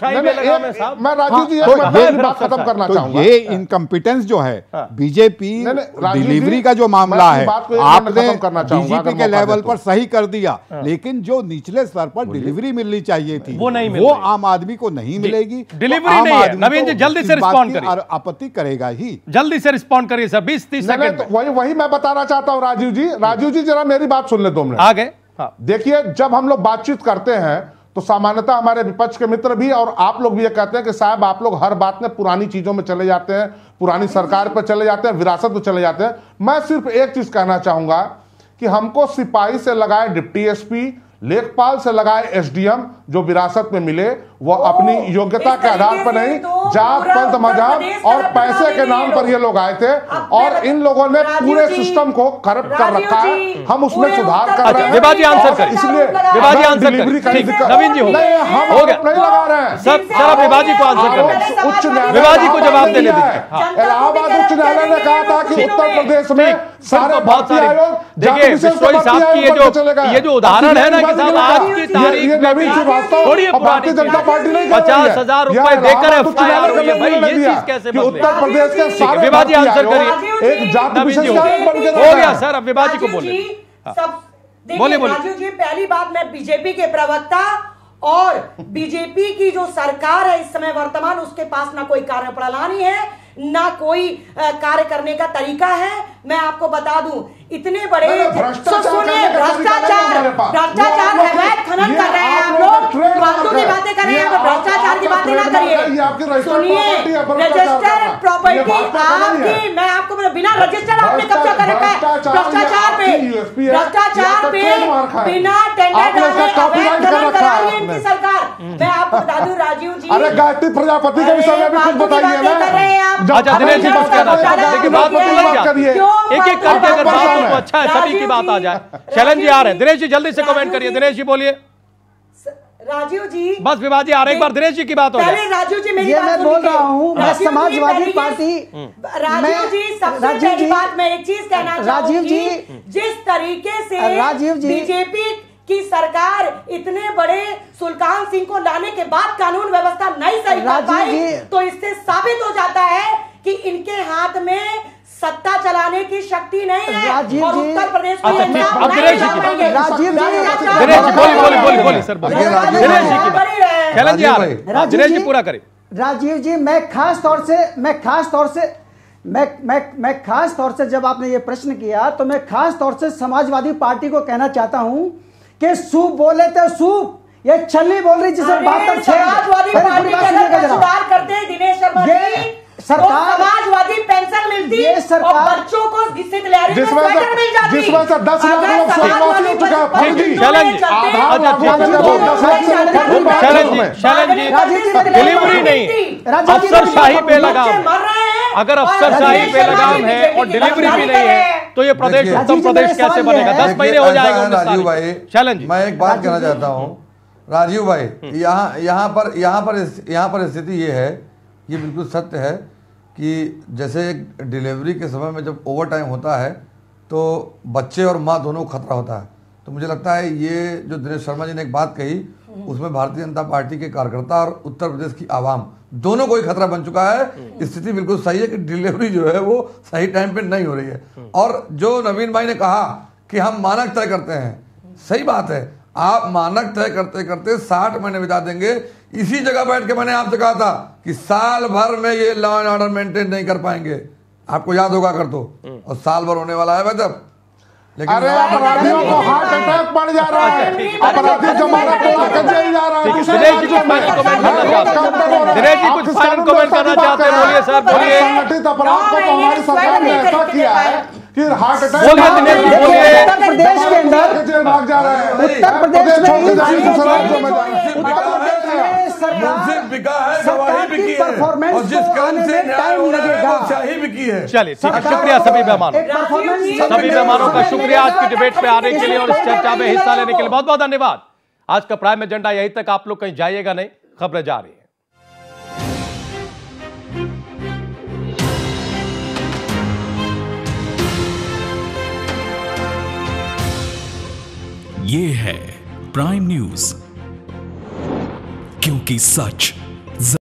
मैं हाँ। जी तो खत्म करना तो ये इनकम्पिटेंस जो है हाँ। बीजेपी डिलीवरी का जो मामला है आपने बीजेपी के लेवल पर सही कर दिया लेकिन जो निचले स्तर पर डिलीवरी मिलनी चाहिए थी वो नहीं वो आम आदमी को नहीं मिलेगी डिलीवरी नवीन जी तो जल्दी से रिस्पॉन्ड करिए आपत्ति करेगा ही जल्दी से रिस्पॉन्ड करिए सर बीस तीस सेकंड वही वही मैं बताना चाहता हूँ राजीव जी राजीव जी जरा मेरी बात सुन ले दो मिनट आगे हाँ। देखिए जब हम लोग बातचीत करते हैं तो सामान्यता हमारे विपक्ष के मित्र भी और आप लोग भी ये कहते हैं कि साहब आप लोग हर बात में पुरानी चीजों में चले जाते हैं पुरानी सरकार पर चले जाते हैं विरासत में चले जाते हैं मैं सिर्फ एक चीज कहना चाहूंगा कि हमको सिपाही से लगाए डिप्टी एसपी लेखपाल से लगाए एसडीएम जो विरासत में मिले वो अपनी योग्यता के आधार पर नहीं तो जात पंत मजाक और पैसे के नाम पर ये लोग आए थे और इन लोगों ने पूरे सिस्टम को करप्ट कर रखा है हम उसमें सुधार कर रहे हैं इसलिए नवीन जी हम नहीं लगा रहे हैं उच्च न्यायालय को जवाब देने हाँ। इलाहाबाद उच्च न्यायालय ने कहा था कि उत्तर प्रदेश में सारे भारतीय आयोग देखिए ये जो उदाहरण है ना भारतीय जनता पार्टी पचास हजार रूपए देकर तो उत्तर प्रदेश के आंसर करिए हो गया सर अब को बोले बोले जी पहली बात मैं बीजेपी के प्रवक्ता और बीजेपी की जो सरकार है इस समय वर्तमान उसके पास ना कोई कार्य प्रणाली है ना कोई कार्य करने का तरीका है मैं आपको बता दूं इतने बड़े तो भ्रष्टाचार भ्रष्टाचार अवैध खनन कर रहे हैं आप लोग फालतू की बातें कर रहे हैं तो भ्रष्टाचार की बातें ना करिए सुनिए रजिस्टर प्रॉपर्टी आपकी मैं आपको बिना रजिस्टर आपने कब्जा कर रखा है भ्रष्टाचार पे भ्रष्टाचार पे बिना टेंडर डाले अवैध खनन करा रही है इनकी सरकार मैं आपको बता दूं राजीव जी अरे गायत्री प्रजापति के विषय में कुछ बताइए ना अच्छा दिनेश जी बस कहना चाहते हैं कि बात मत करिए एक एक करके अगर बात हूं तो अच्छा है सभी की बात आ जाए शैलन जी आ रहे हैं दिनेश जी जल्दी से कमेंट करिए दिनेश जी बोलिए राजीव जी बस विवाद जी आ रहे एक बार दिनेश जी की बात हो पहले राजीव जी मेरी बात मैं बोल रहा हूँ मैं समाजवादी पार्टी राजीव जी हम्म। सबसे पहली बात मैं एक चीज कहना राजीव जी जिस तरीके से राजीव जी बीजेपी की सरकार इतने बड़े सुल्तान सिंह को लाने के बाद कानून व्यवस्था नहीं सही कर पाई तो इससे साबित हो जाता है कि इनके हाथ में सत्ता चलाने की शक्ति नहीं है राजीव और उत्तर प्रदेश अच्छा, अच्छा जी राजीव जी बोलिए जी की जी आ रहे जी पूरा करें राजीव जी मैं खास तौर से मैं खास तौर से मैं मैं मैं खास तौर से जब आपने ये प्रश्न किया तो मैं खास तौर से समाजवादी पार्टी को कहना चाहता हूं कि सूप बोले तो सूप ये छल्ली बोल रही जिसे बात समाजवादी पार्टी सुधार करते दिनेश शर्मा सरकार समाजवादी पेंशन मिलती ये सरकार बच्चों को जिस वजह से दस लाख लोग हो चुका डिलीवरी तो नहीं पे तो लगाम अगर शाही पे लगाम है और डिलीवरी तो भी नहीं है तो ये प्रदेश उत्तर प्रदेश कैसे बनेगा दस महीने हो जाएगा राजीव भाई चैलेंज मैं एक बात कहना चाहता हूँ राजीव भाई यहाँ यहाँ पर यहाँ पर यहाँ पर स्थिति ये है ये बिल्कुल सत्य है कि जैसे एक डिलीवरी के समय में जब ओवर टाइम होता है तो बच्चे और माँ दोनों को खतरा होता है तो मुझे लगता है ये जो दिनेश शर्मा जी ने एक बात कही हम्म। उसमें भारतीय जनता पार्टी के कार्यकर्ता और उत्तर प्रदेश की आवाम दोनों को ही खतरा बन चुका है हम्म। स्थिति बिल्कुल सही है कि डिलीवरी जो है वो सही टाइम पे नहीं हो रही है हम्म। और जो नवीन भाई ने कहा कि हम मानक तय करते हैं सही बात है आप मानक तय करते करते साठ महीने बिता देंगे इसी जगह बैठ के मैंने आपसे कहा था कि साल भर में ये लॉ एंड ऑर्डर मेंटेन नहीं कर पाएंगे आपको याद होगा कर दो हम्म। और साल भर होने वाला है भाई लेकिन अरे अपराधियों को हार्ट अटैक पड़ जा रहा है अपराधी जा रहा है दिनेश जी कुछ कमेंट करना चाहते हैं दिनेश जी कुछ कमेंट करना चाहते हैं बोलिए बोलिए संगठित अपराध को तो हमारी सरकार ने ऐसा किया है फिर हार्ट अटैक प्रदेश के अंदर भाग जा रहा है उत्तर प्रदेश में चलिए ठीक है शुक्रिया सभी मेहमानों सभी मेहमानों का शुक्रिया आज की डिबेट में आने के लिए और इस चर्चा में हिस्सा लेने के लिए बहुत बहुत धन्यवाद आज का प्राइम एजेंडा यही तक आप लोग कहीं जाइएगा नहीं खबरें जा रही ये है प्राइम न्यूज क्योंकि सच